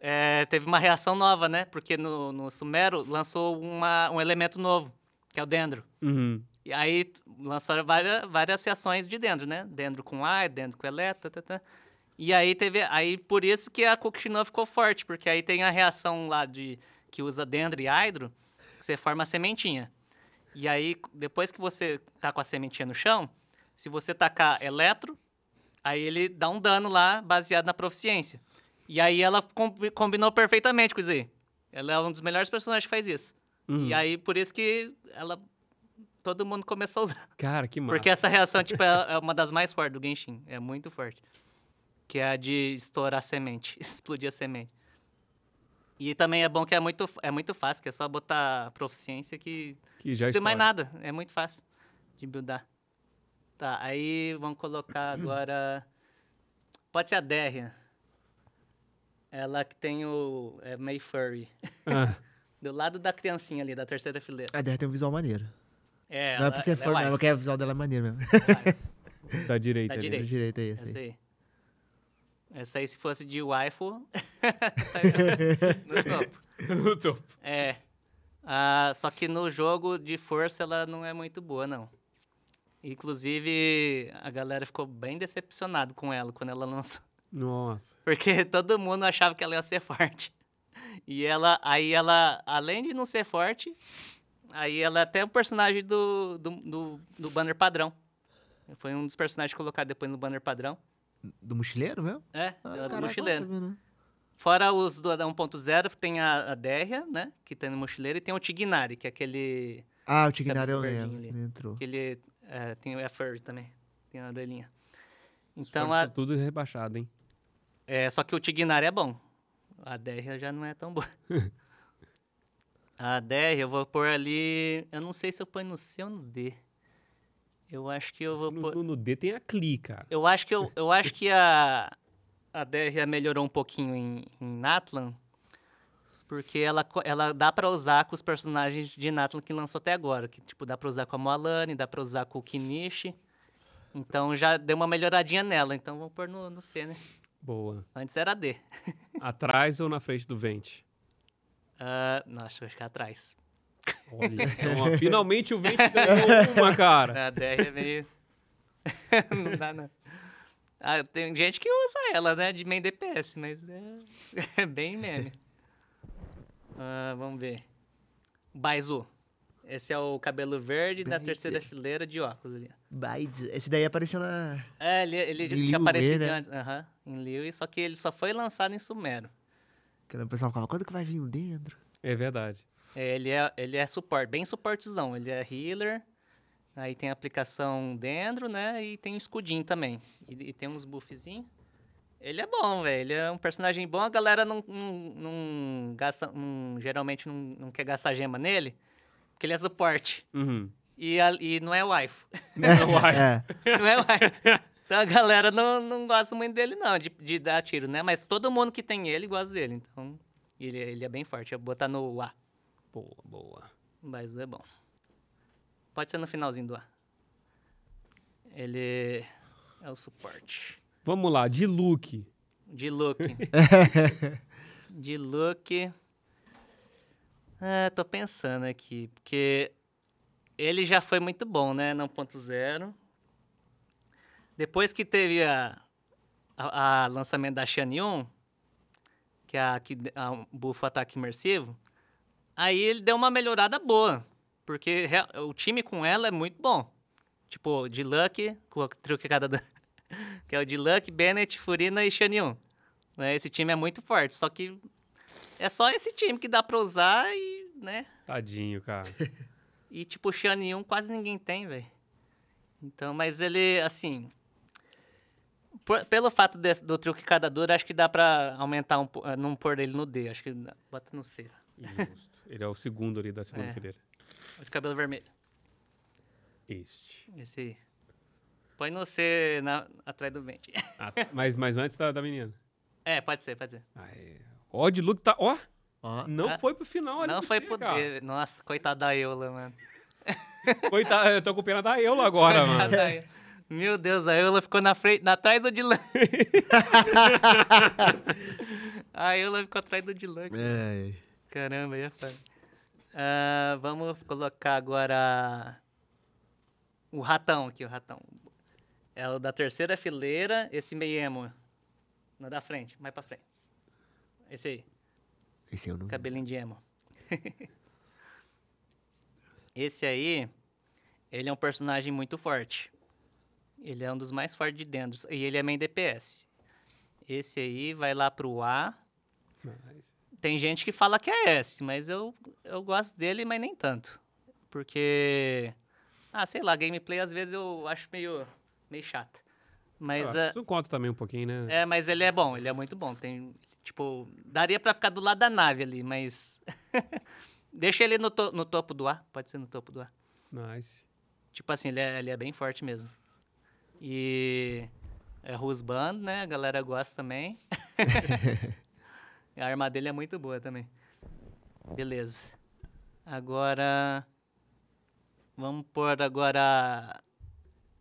é, teve uma reação nova, né? Porque no, no Sumero lançou uma, um elemento novo, que é o Dendro. Uhum. E aí lançaram várias, várias reações de Dendro, né? Dendro com ar, Dendro com Electra, tá, tá. E aí teve. Aí por isso que a coquitinã ficou forte, porque aí tem a reação lá de que usa dendro e hidro, que você forma a sementinha. E aí, depois que você tá com a sementinha no chão, se você tacar eletro, aí ele dá um dano lá baseado na proficiência. E aí ela combinou perfeitamente com o Z. Ela é um dos melhores personagens que faz isso. Uhum. E aí, por isso que ela. Todo mundo começou a usar. Cara, que massa. Porque essa reação, tipo, é, é uma das mais fortes do Genshin. É muito forte que é a de estourar semente, explodir a semente. E também é bom que é muito, é muito fácil, que é só botar proficiência que, que já não precisa mais nada. É muito fácil de buildar. Tá, aí vamos colocar agora. Pode ser a Derria. Ela que tem o. É meio furry. Ah. Do lado da criancinha ali, da terceira fileira. A Derria tem um visual maneiro. É, Não é ela, é pra ser furry, é mas o visual dela é maneiro mesmo. Da direita, da direita. Da direita, é esse aí. Essa aí, se fosse de waifu, no topo. No topo. É. Ah, só que no jogo de força ela não é muito boa, não. Inclusive, a galera ficou bem decepcionada com ela quando ela lançou. Nossa. Porque todo mundo achava que ela ia ser forte. E ela, aí ela, além de não ser forte, aí ela é até é um personagem do, do, do, do banner padrão. Foi um dos personagens colocados depois no banner padrão. Do mochileiro mesmo? É, ah, ela é do mochileiro. Fora os do 1.0, tem a, a Derria, né? Que tem no mochileiro, e tem o Tignari, que é aquele. Ah, o Tignari eu o Ele entrou. Que ele é, tem o Effort também, tem a orelhinha. Então a... Tá tudo rebaixado, hein? É, só que o Tignari é bom. A Derria já não é tão boa. a Derria eu vou pôr ali. Eu não sei se eu ponho no C ou no D. Eu acho que eu vou. No, no, no D tem a CLI, cara. Eu acho que, eu, eu acho que a, a DRA melhorou um pouquinho em, em Natlan, porque ela, ela dá para usar com os personagens de Natlan que lançou até agora. Que, tipo, dá pra usar com a Moalane, dá pra usar com o Kinishi. Então já deu uma melhoradinha nela. Então vamos pôr no, no C, né? Boa. Antes era D. atrás ou na frente do Vente? Uh, ah, não, acho que é atrás. Olha, então, finalmente o vento ganhou uma, cara. A DR é meio. não dá, não. Ah, tem gente que usa ela, né? De main DPS, mas é, é bem meme. Ah, vamos ver. Baizu. Esse é o cabelo verde Baizu. da terceira fileira de óculos ali. Baizu. Esse daí apareceu na. É, ele, ele em já apareceu né? antes. Uhum, em Liu, só que ele só foi lançado em Sumero. Que o pessoal ficava, quando que vai vir o dentro? É verdade. É, ele é, ele é suporte, bem suportezão. Ele é healer. Aí tem aplicação dentro, né? E tem um escudinho também. E, e tem uns buffzinhos. Ele é bom, velho. Ele é um personagem bom. A galera não, não, não gasta. Não, geralmente não, não quer gastar gema nele. Porque ele é suporte. Uhum. E, a, e não é wife Não é wife. É. Não é Então a galera não, não gosta muito dele, não, de, de dar tiro, né? Mas todo mundo que tem ele gosta dele. Então, ele, é, ele é bem forte. Eu vou botar no A. Boa, boa. o é bom. Pode ser no finalzinho do A. Ele é o suporte. Vamos lá, de look. De look. de look. É, tô pensando aqui, porque ele já foi muito bom, né? Na 1.0. Depois que teve a, a, a lançamento da shanyun que é a, que, a buffo Ataque Imersivo, Aí ele deu uma melhorada boa, porque o time com ela é muito bom. Tipo, de Luck, com o truque cada da... que é o de Luck, Bennett, Furina e Xanion. Né? Esse time é muito forte, só que é só esse time que dá pra usar e, né? Tadinho, cara. e tipo, Xanion quase ninguém tem, velho. Então, mas ele, assim, por, pelo fato de, do truque cada dor, acho que dá pra aumentar um não pôr ele no D, acho que bota no C. Justo. Ele é o segundo ali da segunda é. fileira. O de cabelo vermelho. Este. Esse aí. Põe no C na, atrás do Benji. Ah, mas, mas antes da, da menina. É, pode ser, pode ser. Aí. Ó, de Luke tá. Ó! ó. Não ah, foi pro final ali. Não foi pro. Cara. Nossa, coitada da Eula, mano. Coitada, eu tô com pena da Eula agora, mano. Meu Deus, a Eula ficou na frente, na trás do Dilan. a Eula ficou atrás do Dilan. É. é. Caramba, aí é falar. Uh, vamos colocar agora o ratão aqui, o ratão. É o da terceira fileira, esse meiemo. Na da frente, mais pra frente. Esse aí. Esse eu não. Cabelinho de emo. esse aí, ele é um personagem muito forte. Ele é um dos mais fortes de dentro. E ele é main DPS. Esse aí vai lá pro A. Mas... Tem gente que fala que é esse, mas eu, eu gosto dele, mas nem tanto. Porque. Ah, sei lá, gameplay às vezes eu acho meio, meio chato, Mas. Ah, ah isso uh, conta também um pouquinho, né? É, mas ele é bom, ele é muito bom. Tem, tipo, daria para ficar do lado da nave ali, mas. Deixa ele no, to no topo do ar, pode ser no topo do ar. Nice. Tipo assim, ele é, ele é bem forte mesmo. E. É Rusband, né? A galera gosta também. A arma dele é muito boa também. Beleza. Agora. Vamos pôr agora.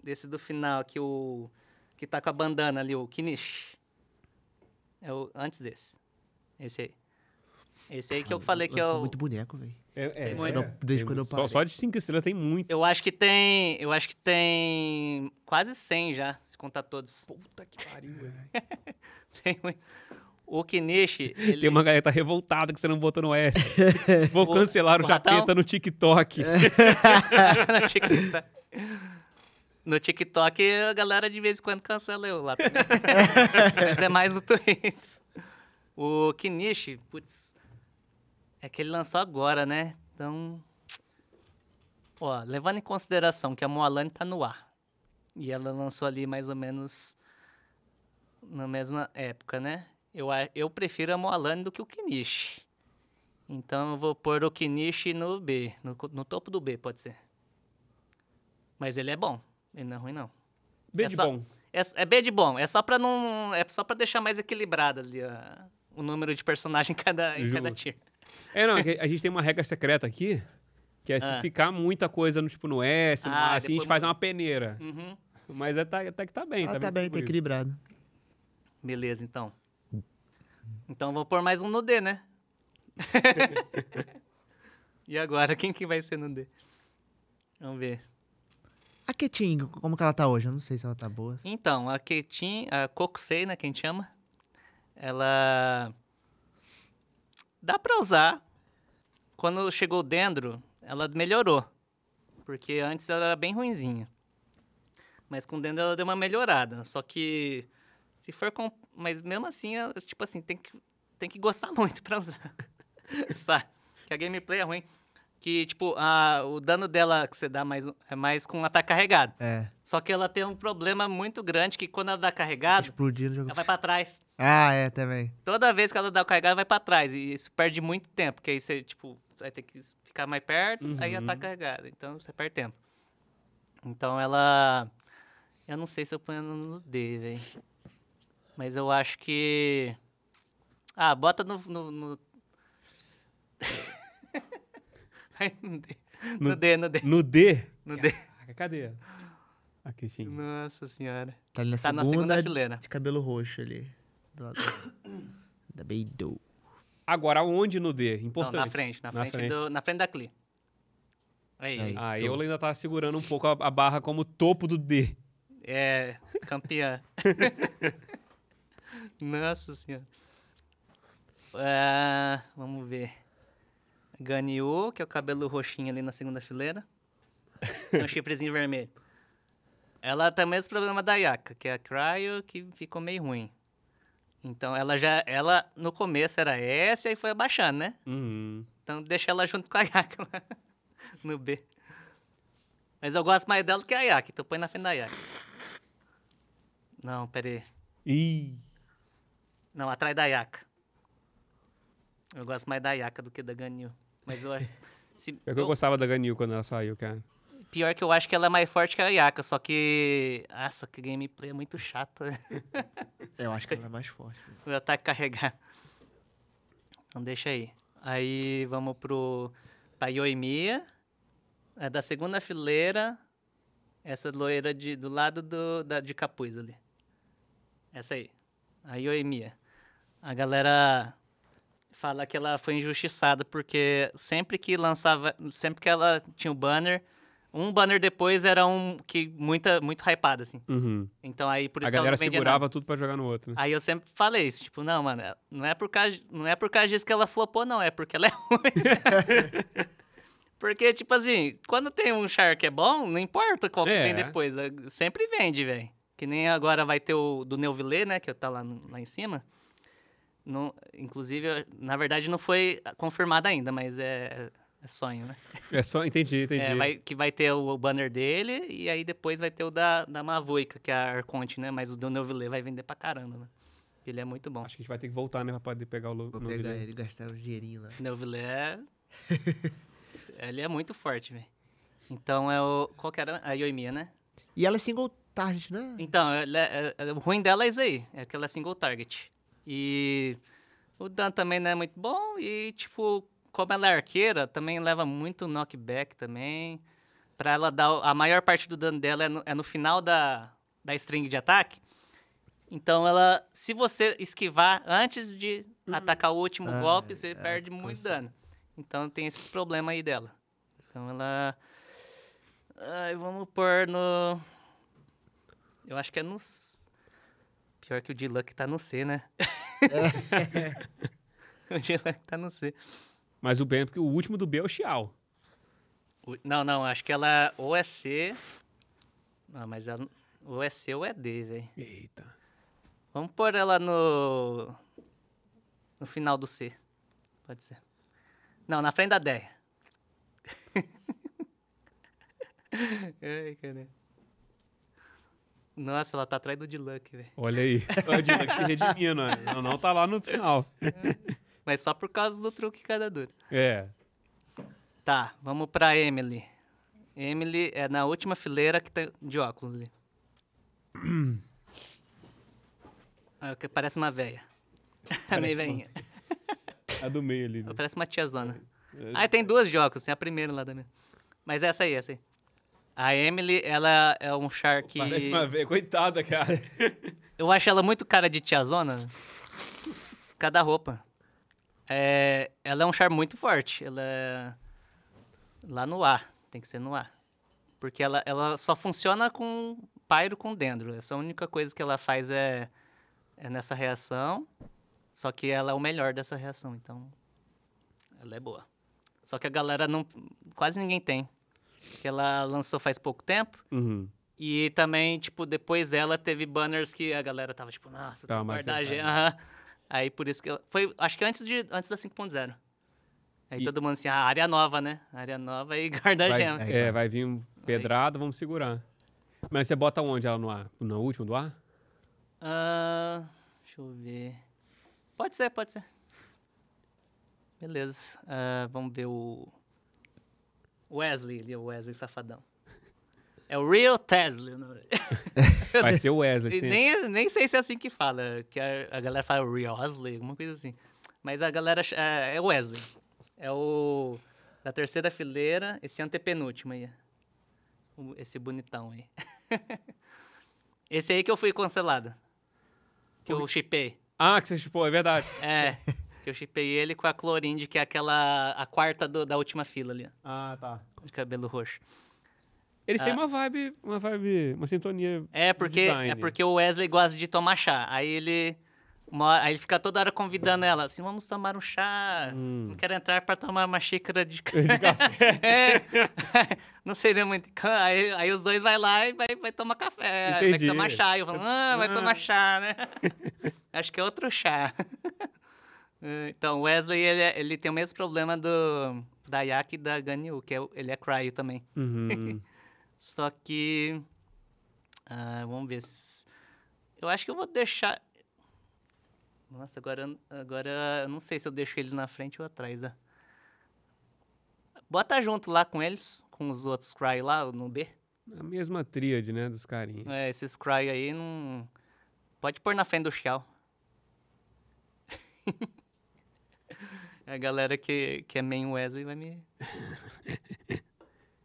Desse do final, que o. Que tá com a bandana ali, o Kinish. É o antes desse. Esse aí. Esse aí que eu falei que é, é o. muito boneco, velho. É, é, É. Desde quando eu parei. Só, só de 5 estrelas tem muito. Eu acho que tem. Eu acho que tem. Quase 100 já, se contar todos. Puta que pariu, velho. tem muito. O Kineshi. Ele... Tem uma galera tá revoltada que você não botou no S. Vou o... cancelar o, o Japeta no TikTok. no TikTok. No TikTok, a galera de vez em quando cancela eu lá. Mas é mais no Twitter. O Kinishi, putz. É que ele lançou agora, né? Então. Ó, levando em consideração que a Moalane tá no ar. E ela lançou ali mais ou menos na mesma época, né? Eu, eu prefiro a Moalane do que o Kinichi. Então eu vou pôr o Kinichi no B, no, no, topo do B, pode ser. Mas ele é bom, ele não é ruim não. B é de só, bom. É, é B de bom, é só pra não. É só para deixar mais equilibrado ali ó, o número de personagem em cada, em cada tier. É, não, é a gente tem uma regra secreta aqui, que é se ah. ficar muita coisa no tipo no S, ah, A, assim, a gente faz uma peneira. Uhum. Mas até, até tá, tá que tá bem, ah, tá, tá bem. Tá bem, tá equilibrado. Beleza, então. Então vou pôr mais um no D, né? e agora, quem que vai ser no D? Vamos ver. A Ketin, como que ela tá hoje? Eu não sei se ela tá boa. Então, a Ketin, a Kokusei, né, quem chama, ela dá pra usar. Quando chegou Dendro, ela melhorou. Porque antes ela era bem ruinzinha. Mas com o Dendro ela deu uma melhorada. Só que se for com... Mas mesmo assim, eu, tipo assim, tem que, tem que gostar muito pra usar. Sabe? Que a gameplay é ruim. Que, tipo, a, o dano dela que você dá mais, é mais com ela carregado É. Só que ela tem um problema muito grande que quando ela dá carregado Explodindo, jogo... ela vai pra trás. Ah, é, também. Toda vez que ela dá o carregado, vai pra trás. E isso perde muito tempo, porque aí você, tipo, vai ter que ficar mais perto, uhum. aí ela tá carregada. Então você perde tempo. Então ela. Eu não sei se eu ponho no D, velho. Mas eu acho que. Ah, bota no. no, no... no, D. No, D, no D. No D? No D. cadê? Aqui sim. Nossa senhora. Tá, ali na, tá segunda na segunda De cabelo roxo ali. Do lado da Beidou. Agora, onde no D? Importante. Não, na frente, na, na frente, frente. Do, na frente da Cli. Aí, aí. Ah, eu ainda tava segurando um pouco a, a barra como topo do D. É, campeã. Nossa senhora. É, vamos ver. Ganhou, que é o cabelo roxinho ali na segunda fileira. Tem um chifrezinho vermelho. Ela tem o mesmo problema da Yaka, que é a Cryo, que ficou meio ruim. Então ela já. Ela no começo era essa e aí foi abaixando, né? Uhum. Então deixa ela junto com a Yaka lá no B. Mas eu gosto mais dela do que a Yaka, então põe na frente da Yaka. Não, peraí. Ih. Não, atrás da Yaka. Eu gosto mais da Yaka do que da Ganil. Mas eu se, é que eu, gostava da Ganil quando ela saiu, cara. Pior que eu acho que ela é mais forte que a Yaka, só que. Nossa, que gameplay é muito chata. eu acho que ela é mais forte. O ataque carregar. Então deixa aí. Aí vamos pro. Pra Yoimiya. É da segunda fileira. Essa loira de, do lado do, da, de capuz ali. Essa aí. A Yoimiya. A galera fala que ela foi injustiçada porque sempre que lançava, sempre que ela tinha o um banner, um banner depois era um que muita muito hypado assim. Uhum. Então aí por isso a galera segurava nada. tudo para jogar no outro. Né? Aí eu sempre falei isso, tipo, não, mano, não é por causa, não é por causa disso que ela flopou não, é porque ela é ruim. porque tipo assim, quando tem um char que é bom, não importa qual que é. vem depois, é, sempre vende, velho. Que nem agora vai ter o do Neuville, né, que tá lá, lá em cima. Não, inclusive, na verdade, não foi confirmada ainda, mas é, é sonho, né? É sonho, entendi, entendi. É, vai, que vai ter o banner dele e aí depois vai ter o da, da Mavoica, que é a Arconte, né? Mas o do Neuville vai vender pra caramba, né? Ele é muito bom. Acho que a gente vai ter que voltar, né? Pra poder pegar o Vou Neuville. ele e gastar o dinheirinho lá. Neuville é... ele é muito forte, velho. Então é o... Qual que era? A Yoimiya, né? E ela é single target, né? Então, é, é, é, o ruim dela é isso aí. É que ela é single target. E o Dan também não é muito bom e, tipo, como ela é arqueira, também leva muito knockback também. Pra ela dar... A maior parte do dano dela é no, é no final da, da string de ataque. Então ela, se você esquivar antes de uhum. atacar o último ah, golpe, você é, perde é, muito dano. Então tem esses problemas aí dela. Então ela. Ai, vamos pôr no. Eu acho que é nos Pior que o D-Luck tá no C, né? É. o D-Luck tá no C. Mas o bem, porque o último do B é o Xiao. O... Não, não, acho que ela ou é C. Não, mas ela. Ou é C ou é D, velho. Eita. Vamos pôr ela no. No final do C. Pode ser. Não, na frente da D. Ai, caramba. Nossa, ela tá atrás do Diluc, velho. Olha aí. o Diluc se redimindo, né? Não, não tá lá no final. Mas só por causa do truque cada dura. É. Tá, vamos pra Emily. Emily é na última fileira que tá de óculos ali. É que parece uma véia. Parece meio velhinha. A do meio ali. Né? Parece uma tiazona. É. Ah, tem duas de óculos, tem a primeira lá da minha. Mas essa aí, essa aí. A Emily, ela é um char que. Parece uma vez. Coitada, cara. Eu acho ela muito cara de tiazona. Cada roupa. É... Ela é um char muito forte. Ela é. Lá no ar. Tem que ser no ar. Porque ela, ela só funciona com pyro com dendro. Essa única coisa que ela faz é, é nessa reação. Só que ela é o melhor dessa reação, então. Ela é boa. Só que a galera não. Quase ninguém tem que ela lançou faz pouco tempo. Uhum. E também, tipo, depois dela teve banners que a galera tava tipo, nossa, tá, a uhum. Aí por isso que ela... Foi, acho que antes, de, antes da 5.0. Aí e... todo mundo assim, ah, área nova, né? Área nova e guarda vai, gema. É, vai vir um pedrado, vamos segurar. Mas você bota onde ela no ar? No último do ar? Uh, deixa eu ver. Pode ser, pode ser. Beleza. Uh, vamos ver o. Wesley, ele é o Wesley Safadão. É o Real Tesla. Né? Vai ser o Wesley, sim. Nem, nem sei se é assim que fala, que a, a galera fala Real Wesley, alguma coisa assim. Mas a galera é o é Wesley. É o da terceira fileira, esse antepenúltimo aí. Esse bonitão aí. Esse aí que eu fui cancelado. Que eu chipei. Ah, que você chipou, é verdade. É. eu chipei ele com a Clorinde, que é aquela. a quarta do, da última fila ali. Ah, tá. De cabelo roxo. Eles ah. têm uma vibe, uma vibe, uma sintonia. É porque, é porque o Wesley gosta de tomar chá. Aí ele. Uma, aí ele fica toda hora convidando ela, assim, vamos tomar um chá, hum. não quero entrar para tomar uma xícara de, de café. é, não seria muito... Aí, aí os dois vai lá e vai, vai tomar café, Entendi. vai tomar chá. E eu falo, ah, vai ah. tomar chá, né? Acho que é outro chá. Eh, então, Wesley, ele, é, ele tem o mesmo problema do da Yak e da Ganyu, que é, ele é Cryo também. Uhum. Só que... Uh, vamos ver. Eu acho que eu vou deixar... Nossa, agora, agora eu não sei se eu deixo ele na frente ou atrás. Né? Bota junto lá com eles, com os outros Cry lá no B. A mesma tríade, né, dos carinhos. É, esses Cry aí não... Pode pôr na frente do Shell. A galera que, que é main Wesley vai me.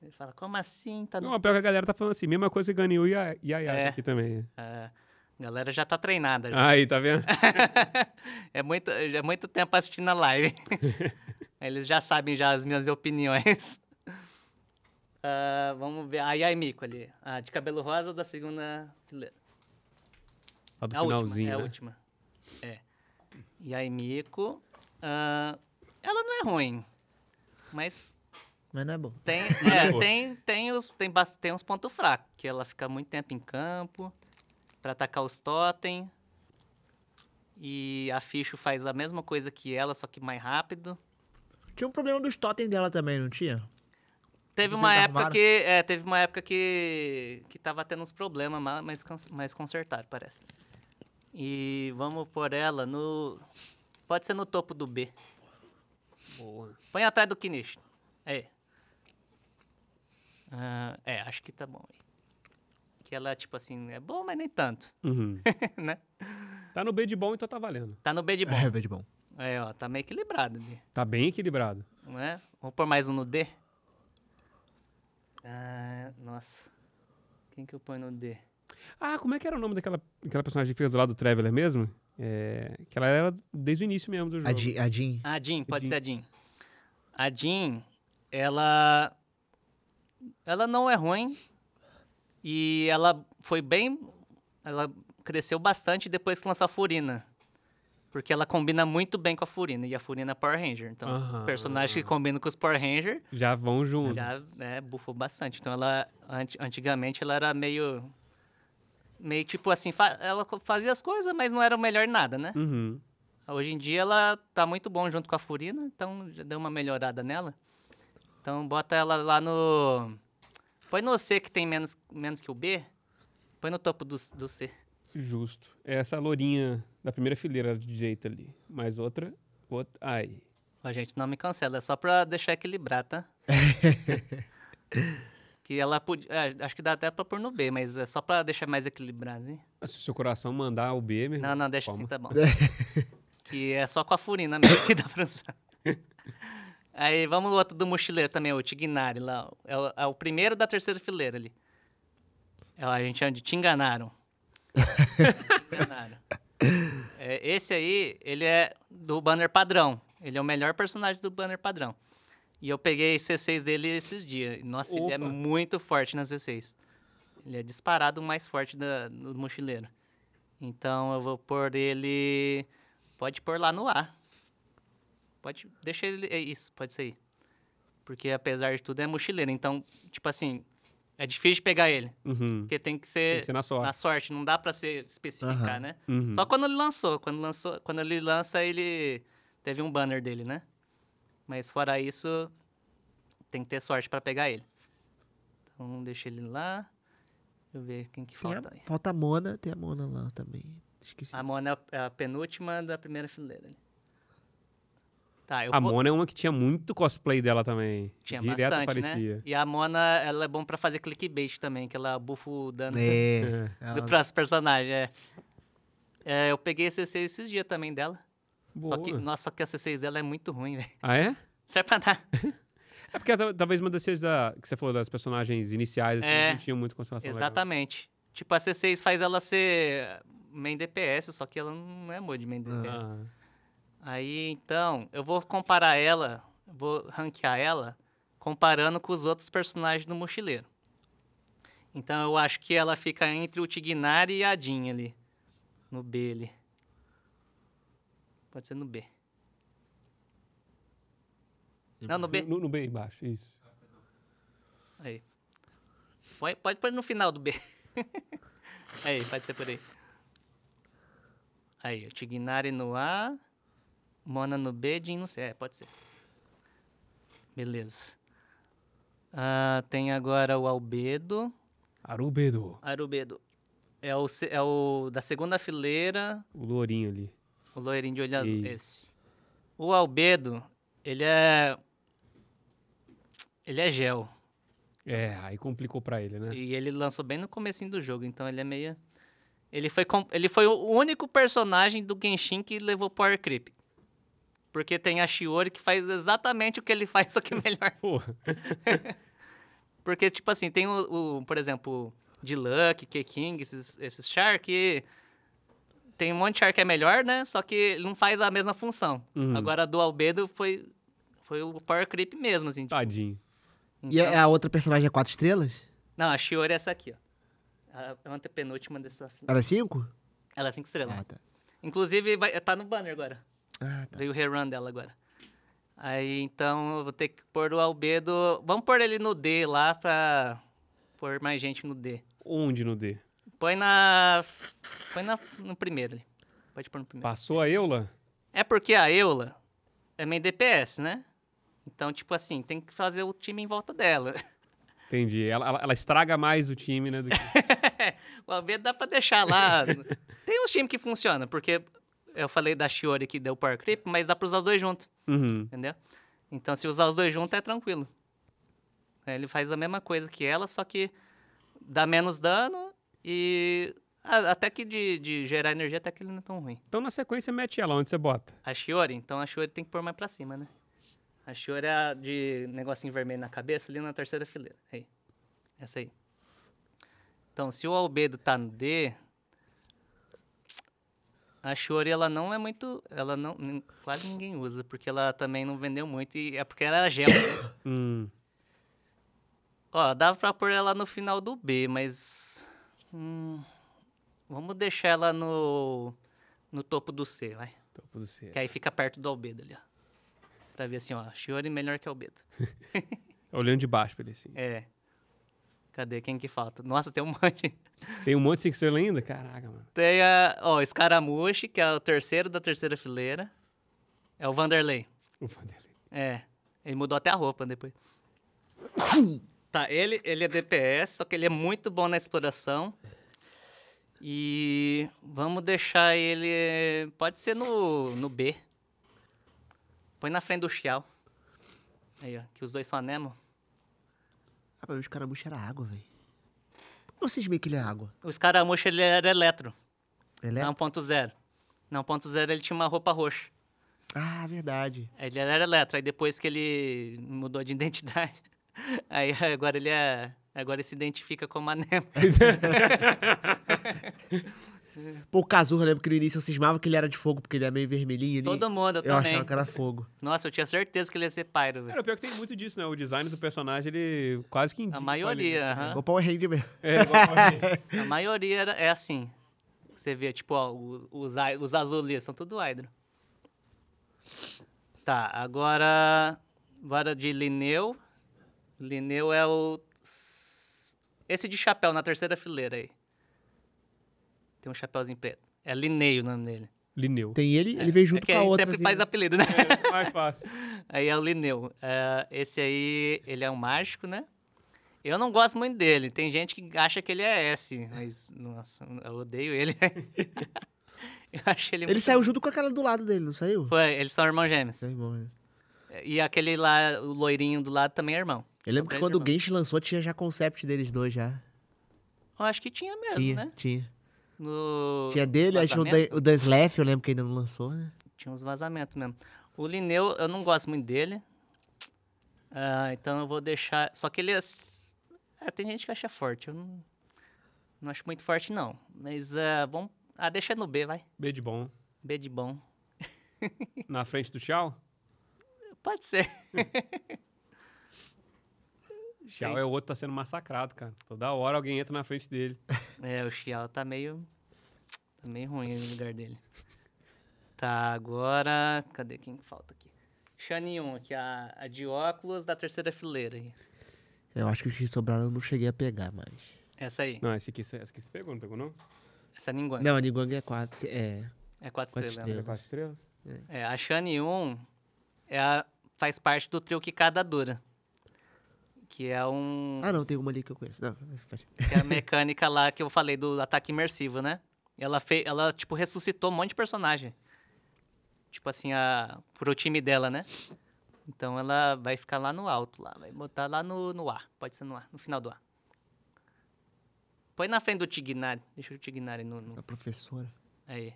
Ele fala, como assim? Tá no... Não, pior é que a galera tá falando assim, mesma coisa que Ganyu e a Yaya é, aqui também. É, a galera já tá treinada. Já. Aí, tá vendo? é, muito, é muito tempo assistindo a live. Eles já sabem já as minhas opiniões. Uh, vamos ver. A Yaya Mico ali. A de cabelo rosa da segunda fileira. A do finalzinho, última, né? É a última. É. Né? é. Yaya Mico. Uh, ah, ela não é ruim, mas... Mas não é bom. Tem, é, é tem, tem, os, tem, tem uns pontos fracos, que ela fica muito tempo em campo para atacar os totem. E a Ficho faz a mesma coisa que ela, só que mais rápido. Tinha um problema dos totem dela também, não tinha? Teve uma, época que, é, teve uma época que, que tava tendo uns problemas, mas, mas consertaram, parece. E vamos por ela no. Pode ser no topo do B. Boa. Põe atrás do Kinish. É. Ah, é, acho que tá bom. Que ela, tipo assim, é bom, mas nem tanto. Uhum. né? Tá no B de bom, então tá valendo. Tá no B de bom. É, B de bom. É, ó, tá meio equilibrado ali. Tá bem equilibrado. Não é? Vamos pôr mais um no D? Ah, nossa. Quem que eu ponho no D? Ah, como é que era o nome daquela, daquela personagem que fez do lado do Traveler mesmo? É, que ela era desde o início mesmo do jogo. A Jean. A Jean, a Jean pode a Jean. ser a Jean. A Jean, ela. Ela não é ruim. E ela foi bem. Ela cresceu bastante depois que lançou a Furina. Porque ela combina muito bem com a Furina. E a Furina é Power Ranger. Então, personagens que combinam com os Power Ranger. Já vão juntos. Já né, bufou bastante. Então, ela. Antigamente, ela era meio meio tipo assim, fa ela fazia as coisas, mas não era o melhor nada, né? Uhum. Hoje em dia ela tá muito bom junto com a Furina, então já deu uma melhorada nela. Então bota ela lá no. Põe no C que tem menos, menos que o B. Põe no topo do, do C. Justo. É essa lourinha da primeira fileira de direita ali. Mais outra. outra ai. a gente, não me cancela, é só pra deixar equilibrar, tá? Que ela podia. Ah, acho que dá até pra pôr no B, mas é só pra deixar mais equilibrado, hein? Mas se o seu coração mandar o B mesmo. Não, não, deixa assim, tá bom. que é só com a furina mesmo que dá pra usar. Aí vamos no outro do mochileiro também, o Tignari lá. É o, é o primeiro da terceira fileira ali. É, a gente chama de Te Enganaram. te enganaram. É, esse aí, ele é do banner padrão. Ele é o melhor personagem do banner padrão. E eu peguei C6 dele esses dias. Nossa, Opa. ele é muito forte na C6. Ele é disparado o mais forte da, do mochileiro. Então eu vou pôr ele. Pode pôr lá no A. Pode. Deixa ele. É isso, pode sair. Porque apesar de tudo é mochileiro. Então, tipo assim, é difícil de pegar ele. Uhum. Porque tem que ser, tem que ser na, sorte. na, sorte. Não dá pra se especificar, uhum. né? Uhum. Só quando ele lançou. Quando, lançou. quando ele lança, ele. Teve um banner dele, né? Mas fora isso, tem que ter sorte para pegar ele. Então, deixa ele lá. Deixa eu ver quem que falta a, aí. Falta a Mona, tem a Mona lá também. Esqueci. A Mona é a penúltima da primeira fileira. Tá, a vou... Mona é uma que tinha muito cosplay dela também. Tinha Direto bastante, né? aparecia. né? E a Mona, ela é bom para fazer clickbait também, que ela bufa o dano é, do, ela... do é. próximo personagem, é. é eu peguei esse esses dias também dela. Boa. Só que, nossa, só que a C6 dela é muito ruim, velho. Ah, é? Serve é pra dar. é porque é talvez uma das coisas da, que você falou das personagens iniciais, assim, é, não tinha muito constelação. Exatamente. Legal. Tipo, a C6 faz ela ser main DPS, só que ela não é amor de main DPS. Ah. Aí, então, eu vou comparar ela, vou ranquear ela, comparando com os outros personagens do Mochileiro. Então, eu acho que ela fica entre o Tignari e a Jean ali, no B ali. Pode ser no B. Não, no B. No, no B embaixo, isso. Ah, aí. Põe, pode pôr no final do B. aí, pode ser por aí. Aí, o Tignari no A, Mona no B, Jin no C. É, pode ser. Beleza. Ah, tem agora o Albedo. Arubedo. Arubedo. É o, é o da segunda fileira. O lourinho ali. O loirinho de olho azul, e... esse. O albedo, ele é. Ele é gel. É, aí complicou para ele, né? E ele lançou bem no comecinho do jogo, então ele é meio. Ele foi, ele foi o único personagem do Genshin que levou Power Creep. Porque tem a Shiori que faz exatamente o que ele faz, só que melhor. Porra. Porque, tipo assim, tem o, o por exemplo, de Luck, K-King, esses, esses Char que tem um monte de ar que é melhor, né? Só que ele não faz a mesma função. Uhum. Agora, a do Albedo foi, foi o Power Creep mesmo, assim. Tipo. Tadinho. Então... E a outra personagem é quatro estrelas? Não, a Shiori é essa aqui, ó. é A antepenúltima dessa... Ela é cinco? Ela é cinco estrelas. Ah, tá. Inclusive, vai, tá no banner agora. Ah, tá. Veio o rerun dela agora. Aí, então, eu vou ter que pôr o Albedo... Vamos pôr ele no D lá pra pôr mais gente no D. Onde no D? Põe na. Põe na, no primeiro ali. Pode pôr no primeiro. Passou a Eula? É porque a Eula é meio DPS, né? Então, tipo assim, tem que fazer o time em volta dela. Entendi. Ela, ela, ela estraga mais o time, né? Que... o Albedo dá pra deixar lá. tem uns times que funcionam, porque eu falei da Shiori que deu Power Creep, mas dá pra usar os dois juntos. Uhum. Entendeu? Então, se usar os dois juntos, é tranquilo. Ele faz a mesma coisa que ela, só que dá menos dano e até que de, de, gerar energia, até que ele não é tão ruim. Então, na sequência, mete ela onde você bota. A Shiori, então a Shiori tem que pôr mais pra cima, né? A Shiori é a de negocinho vermelho na cabeça, ali na terceira fileira. Aí. Essa aí. Então, se o albedo tá no D, a Shiori, ela não é muito... Ela não... Quase ninguém usa, porque ela também não vendeu muito. E é porque ela era é gema. Né? hum. Ó, dava pra pôr ela no final do B, mas Hum, vamos deixar ela no, no topo do C, vai. Topo do C. Que aí é. fica perto do Albedo ali, ó. Pra ver assim, ó, Shiori melhor que Albedo. Olhando de baixo pra ele, assim. É. Cadê? Quem que falta? Nossa, tem um monte. Tem um monte de cinco estrelas ainda? Caraca, mano. Tem a, ó, Scaramuche, que é o terceiro da terceira fileira. É o Vanderlei. O Vanderlei. É. Ele mudou até a roupa depois. Tá, ele, ele é DPS, só que ele é muito bom na exploração. E vamos deixar ele. Pode ser no, no B. Põe na frente do Xiao. Aí, ó, que os dois são anemo. Ah, mas o escaramucho era água, velho. Por que vocês meio que ele é água? O escaramucho ele era eletro. Eletro? 1.0. Na 1.0 ele tinha uma roupa roxa. Ah, verdade. Ele era eletro. Aí depois que ele mudou de identidade. Aí agora ele é. Agora ele se identifica como anêmico. Pô, o Cazurra, eu lembro que no início eu cismava que ele era de fogo, porque ele é meio vermelhinho. Ele... Todo mundo, eu, eu também. Eu achava que era fogo. Nossa, eu tinha certeza que ele ia ser Pyro, velho. Cara, o pior é que tem muito disso, né? O design do personagem, ele quase que A maioria, né? aham. Ele... Uh -huh. Igual Power Ranger mesmo. É, igual Power A maioria era, é assim. Você vê, tipo, ó, os, os azuis são tudo Hydro. Tá, agora... vara de Lineu, Linneu é o. Esse de chapéu, na terceira fileira aí. Tem um chapéuzinho preto. É Linneu o nome dele. Linneu. Tem ele, é. ele veio junto é que com a, outra. sempre assim, faz né? apelido, né? É, mais fácil. aí é o Linneu. É, esse aí, ele é um mágico, né? Eu não gosto muito dele. Tem gente que acha que ele é S, mas, nossa, eu odeio ele. eu acho ele Ele muito... saiu junto com aquela do lado dele, não saiu? Foi, eles são irmãos gêmeos. Tá é bom, né? E aquele lá, o loirinho do lado também é irmão. Eu lembro que quando irmão. o Genshin lançou, tinha já concept deles dois já. Eu acho que tinha mesmo, tinha, né? Tinha. No... Tinha dele, acho que o Dan Slaff, eu lembro que ainda não lançou, né? Tinha uns vazamentos mesmo. O Lineu, eu não gosto muito dele. Uh, então eu vou deixar. Só que ele é, é. tem gente que acha forte. Eu não, não acho muito forte, não. Mas uh, vamos. Ah, deixa no B, vai. B de bom. B de bom. Na frente do tchau? Pode ser. Xiao é o outro tá sendo massacrado, cara. Toda hora alguém entra na frente dele. É, o Xiao tá meio. Tá meio ruim no lugar dele. Tá, agora. Cadê quem falta aqui? Xanion, que a, a de óculos da terceira fileira aí. Eu acho que os que sobraram eu não cheguei a pegar mais. Essa aí. Não, essa aqui, essa aqui você pegou, não pegou não? Essa é a Ninguang. Não, a Ninguang é quatro, é... é quatro, quatro estrelas. Né? estrelas. É quatro estrelas? É. é, a Xanion é a faz parte do trio cada Dura. Que é um. Ah, não, tem uma ali que eu conheço. Não, que é a mecânica lá que eu falei do ataque imersivo, né? Ela, fe... ela tipo, ressuscitou um monte de personagem. Tipo assim, a... pro time dela, né? Então ela vai ficar lá no alto, lá. Vai botar lá no, no ar. Pode ser no ar, no final do ar. Põe na frente do Tignari. Deixa o Tignari no, no. A professora. Aí.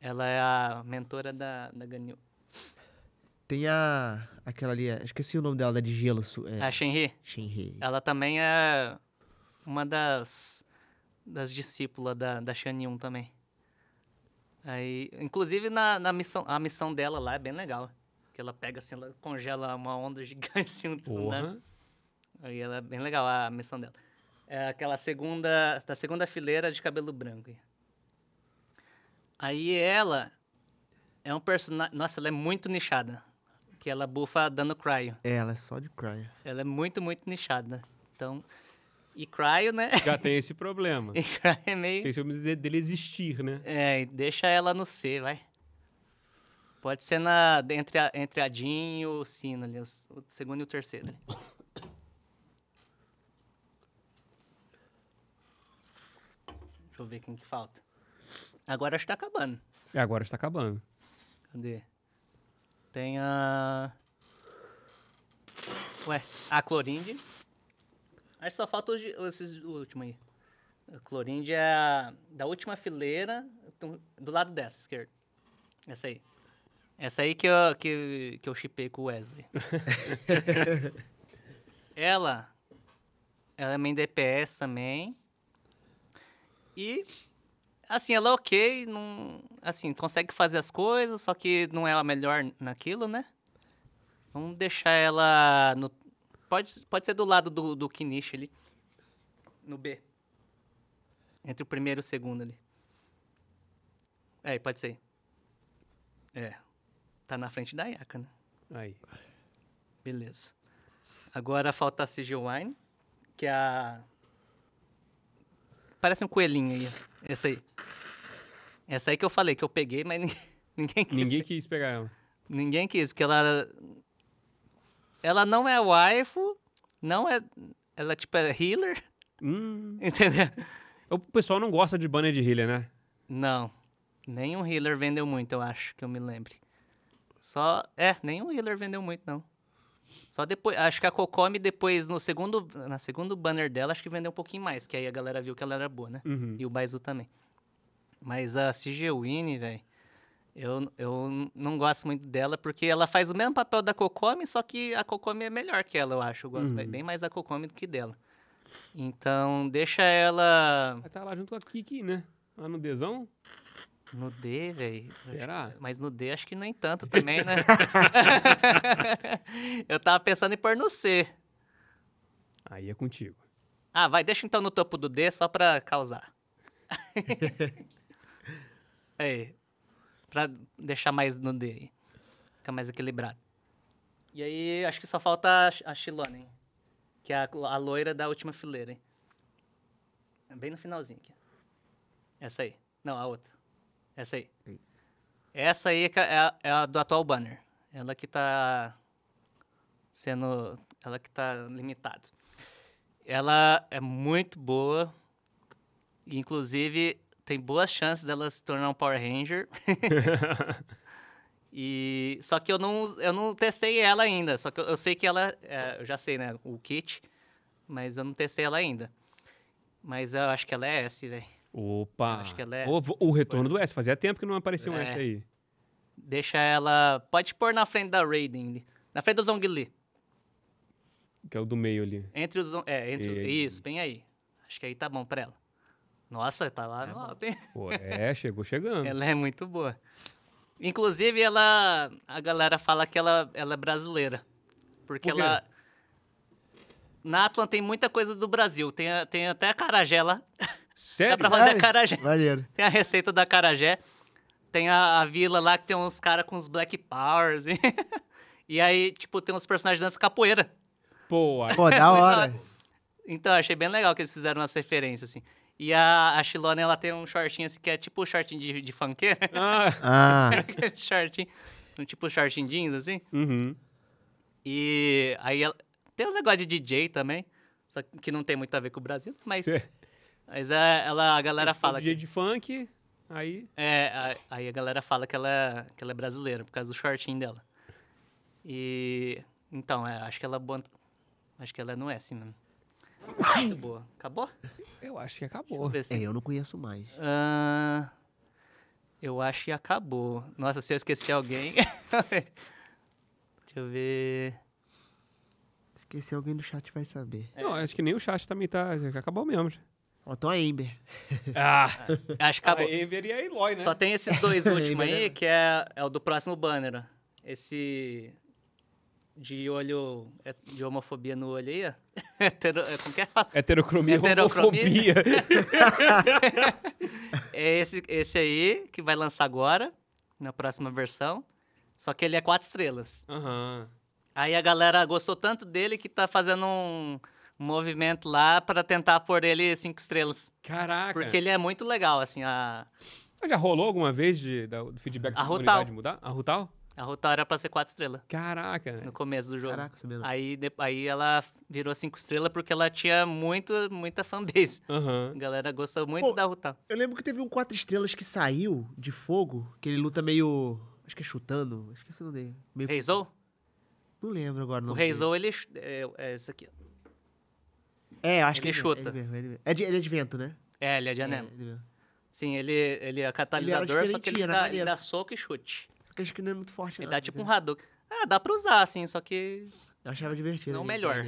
Ela é a mentora da, da Ganil. Tem a. aquela ali, é, esqueci o nome dela, da de gelo. É, a Shenri. Shenri. Ela também é uma das. das discípulas da, da Shan também. Aí, inclusive na, na missão, a missão dela lá é bem legal. Que ela pega assim, ela congela uma onda gigante assim, um tsunami. Uhum. Aí ela é bem legal a missão dela. É aquela segunda, da segunda fileira de cabelo branco. Aí ela é um personagem, nossa, ela é muito nichada. Que ela bufa dando cryo. É, ela é só de cryo. Ela é muito, muito nichada. Então, e cryo, né? Já tem esse problema. e cryo é meio... Tem esse problema de, dele existir, né? É, deixa ela no C, vai. Pode ser na, entre, a, entre a DIN e o sino ali, o, o segundo e o terceiro ali. Deixa eu ver quem que falta. Agora está acabando. É, agora está acabando. Cadê? Tem a. Ué, a Clorinde. Acho que só falta os, esses último aí. A Clorinde é a, da última fileira, do lado dessa, esquerda. Essa aí. Essa aí que eu, que, que eu chipei com o Wesley. ela. Ela é main DPS também. E assim, ela é ok, não, assim, consegue fazer as coisas, só que não é a melhor naquilo, né? Vamos deixar ela no... Pode, pode ser do lado do, do Kinish ali. No B. Entre o primeiro e o segundo ali. É, pode ser. É. Tá na frente da Yaka, né? Aí. Beleza. Agora falta a Sigil Wine, que é a Parece um coelhinho aí. Essa aí. Essa aí que eu falei, que eu peguei, mas ninguém, ninguém quis. Ninguém quis pegar ela. Ninguém quis, porque ela. Ela não é waifu, não é. Ela tipo é healer. Hum. Entendeu? O pessoal não gosta de banner de healer, né? Não. Nenhum healer vendeu muito, eu acho, que eu me lembre. Só. É, nenhum healer vendeu muito, não. Só depois. Acho que a Cocome depois, no segundo, na segundo banner dela, acho que vendeu um pouquinho mais, que aí a galera viu que ela era boa, né? Uhum. E o Baizu também. Mas a Sigewine, velho, eu, eu não gosto muito dela, porque ela faz o mesmo papel da Cocome, só que a Cocome é melhor que ela, eu acho. Eu gosto uhum. bem mais da Cocome do que dela. Então, deixa ela. Vai estar tá lá junto com a Kiki, né? Lá no Desão? No D, velho. Será? Mas no D acho que nem tanto também, né? eu tava pensando em pôr no C. Aí é contigo. Ah, vai, deixa então no topo do D só pra causar. aí. Pra deixar mais no D aí. Fica mais equilibrado. E aí, acho que só falta a Shilone, hein? Que é a, a loira da última fileira, hein? É bem no finalzinho aqui. Essa aí. Não, a outra. Essa aí. Essa aí é, é a, é a do atual banner. Ela que tá sendo. Ela que tá limitada. Ela é muito boa. Inclusive, tem boas chances dela se tornar um Power Ranger. e só que eu não, eu não testei ela ainda. Só que eu, eu sei que ela, é, eu já sei, né, o kit, mas eu não testei ela ainda. Mas eu acho que ela é S, velho. Opa! Acho que ela é o, o retorno do S. Fazia tempo que não aparecia um é. S aí. Deixa ela. Pode pôr na frente da Raiden. Na frente do Zongli. Que é o do meio ali. Entre os. É, entre os, Isso, bem aí. Acho que aí tá bom pra ela. Nossa, tá lá é no alto, hein? Pô, é, chegou chegando. ela é muito boa. Inclusive, ela. A galera fala que ela, ela é brasileira. Porque Por ela. Na Atlan tem muita coisa do Brasil. Tem, tem até a carajela. Sério? Dá pra fazer Ai, acarajé. Maneiro. Tem a receita da carajé, Tem a, a vila lá que tem uns caras com os Black Powers. E, e aí, tipo, tem uns personagens dança capoeira. Pô, Pô, da hora. então, achei bem legal que eles fizeram essa referência, assim. E a, a Shilona, ela tem um shortinho assim, que é tipo o shortinho de, de funkeiro. Ah. ah. shortinho, um tipo shortinho jeans, assim. Uhum. E aí, ela, tem uns negócios de DJ também, só que não tem muito a ver com o Brasil, mas... É. Mas a, é, ela, a galera Esse fala. Dia que... de funk, aí. É, a, aí a galera fala que ela, que ela é brasileira, por causa do shortinho dela. E. Então, é, acho que ela. Acho que ela não é assim mesmo. Muito boa. Acabou? Eu acho que acabou. Eu, é, eu não conheço mais. Uh, eu acho que acabou. Nossa, se eu esqueci alguém. Deixa eu ver. Esqueci alguém do chat vai saber. Não, acho que nem o chat também tá. Já acabou mesmo. Então a Amber. Ah, acho que acabou. A Amber e a Eloy, né? Só tem esses dois últimos é aí, que é, é o do próximo banner. Esse de olho, é de homofobia no olho aí, ó. Hetero, é, como que é? Heterocromia, e homofobia. é esse, esse aí, que vai lançar agora, na próxima versão. Só que ele é quatro estrelas. Uhum. Aí a galera gostou tanto dele que tá fazendo um um movimento lá para tentar pôr ele cinco estrelas. Caraca! Porque ele é muito legal, assim, a... Já rolou alguma vez de, da, do feedback da a comunidade mudar? A Rutal? A Rutal era pra ser quatro estrelas. Caraca! No começo do jogo. Caraca, sabia aí, de, aí ela virou cinco estrelas porque ela tinha muito, muita fanbase. Uhum. A galera gostou muito Pô, da Rutal. Eu lembro que teve um quatro estrelas que saiu de fogo, que ele luta meio... Acho que é chutando. Esqueci é esse nome dele. Meio... Reizou? Não lembro agora o O Reizou, ele... É, é isso aqui, ó. É, eu acho ele que chuta. É ele, ele, ele, É de, ele é de vento, né? É, ele é de anel. É, Sim, ele, ele é catalisador, só que ele dá, ele dá soco e chute. acho que não é muito forte, Ele não, dá tipo é. um Hadouken. Ah, dá pra usar, assim, só que... Eu achava divertido. Não melhor.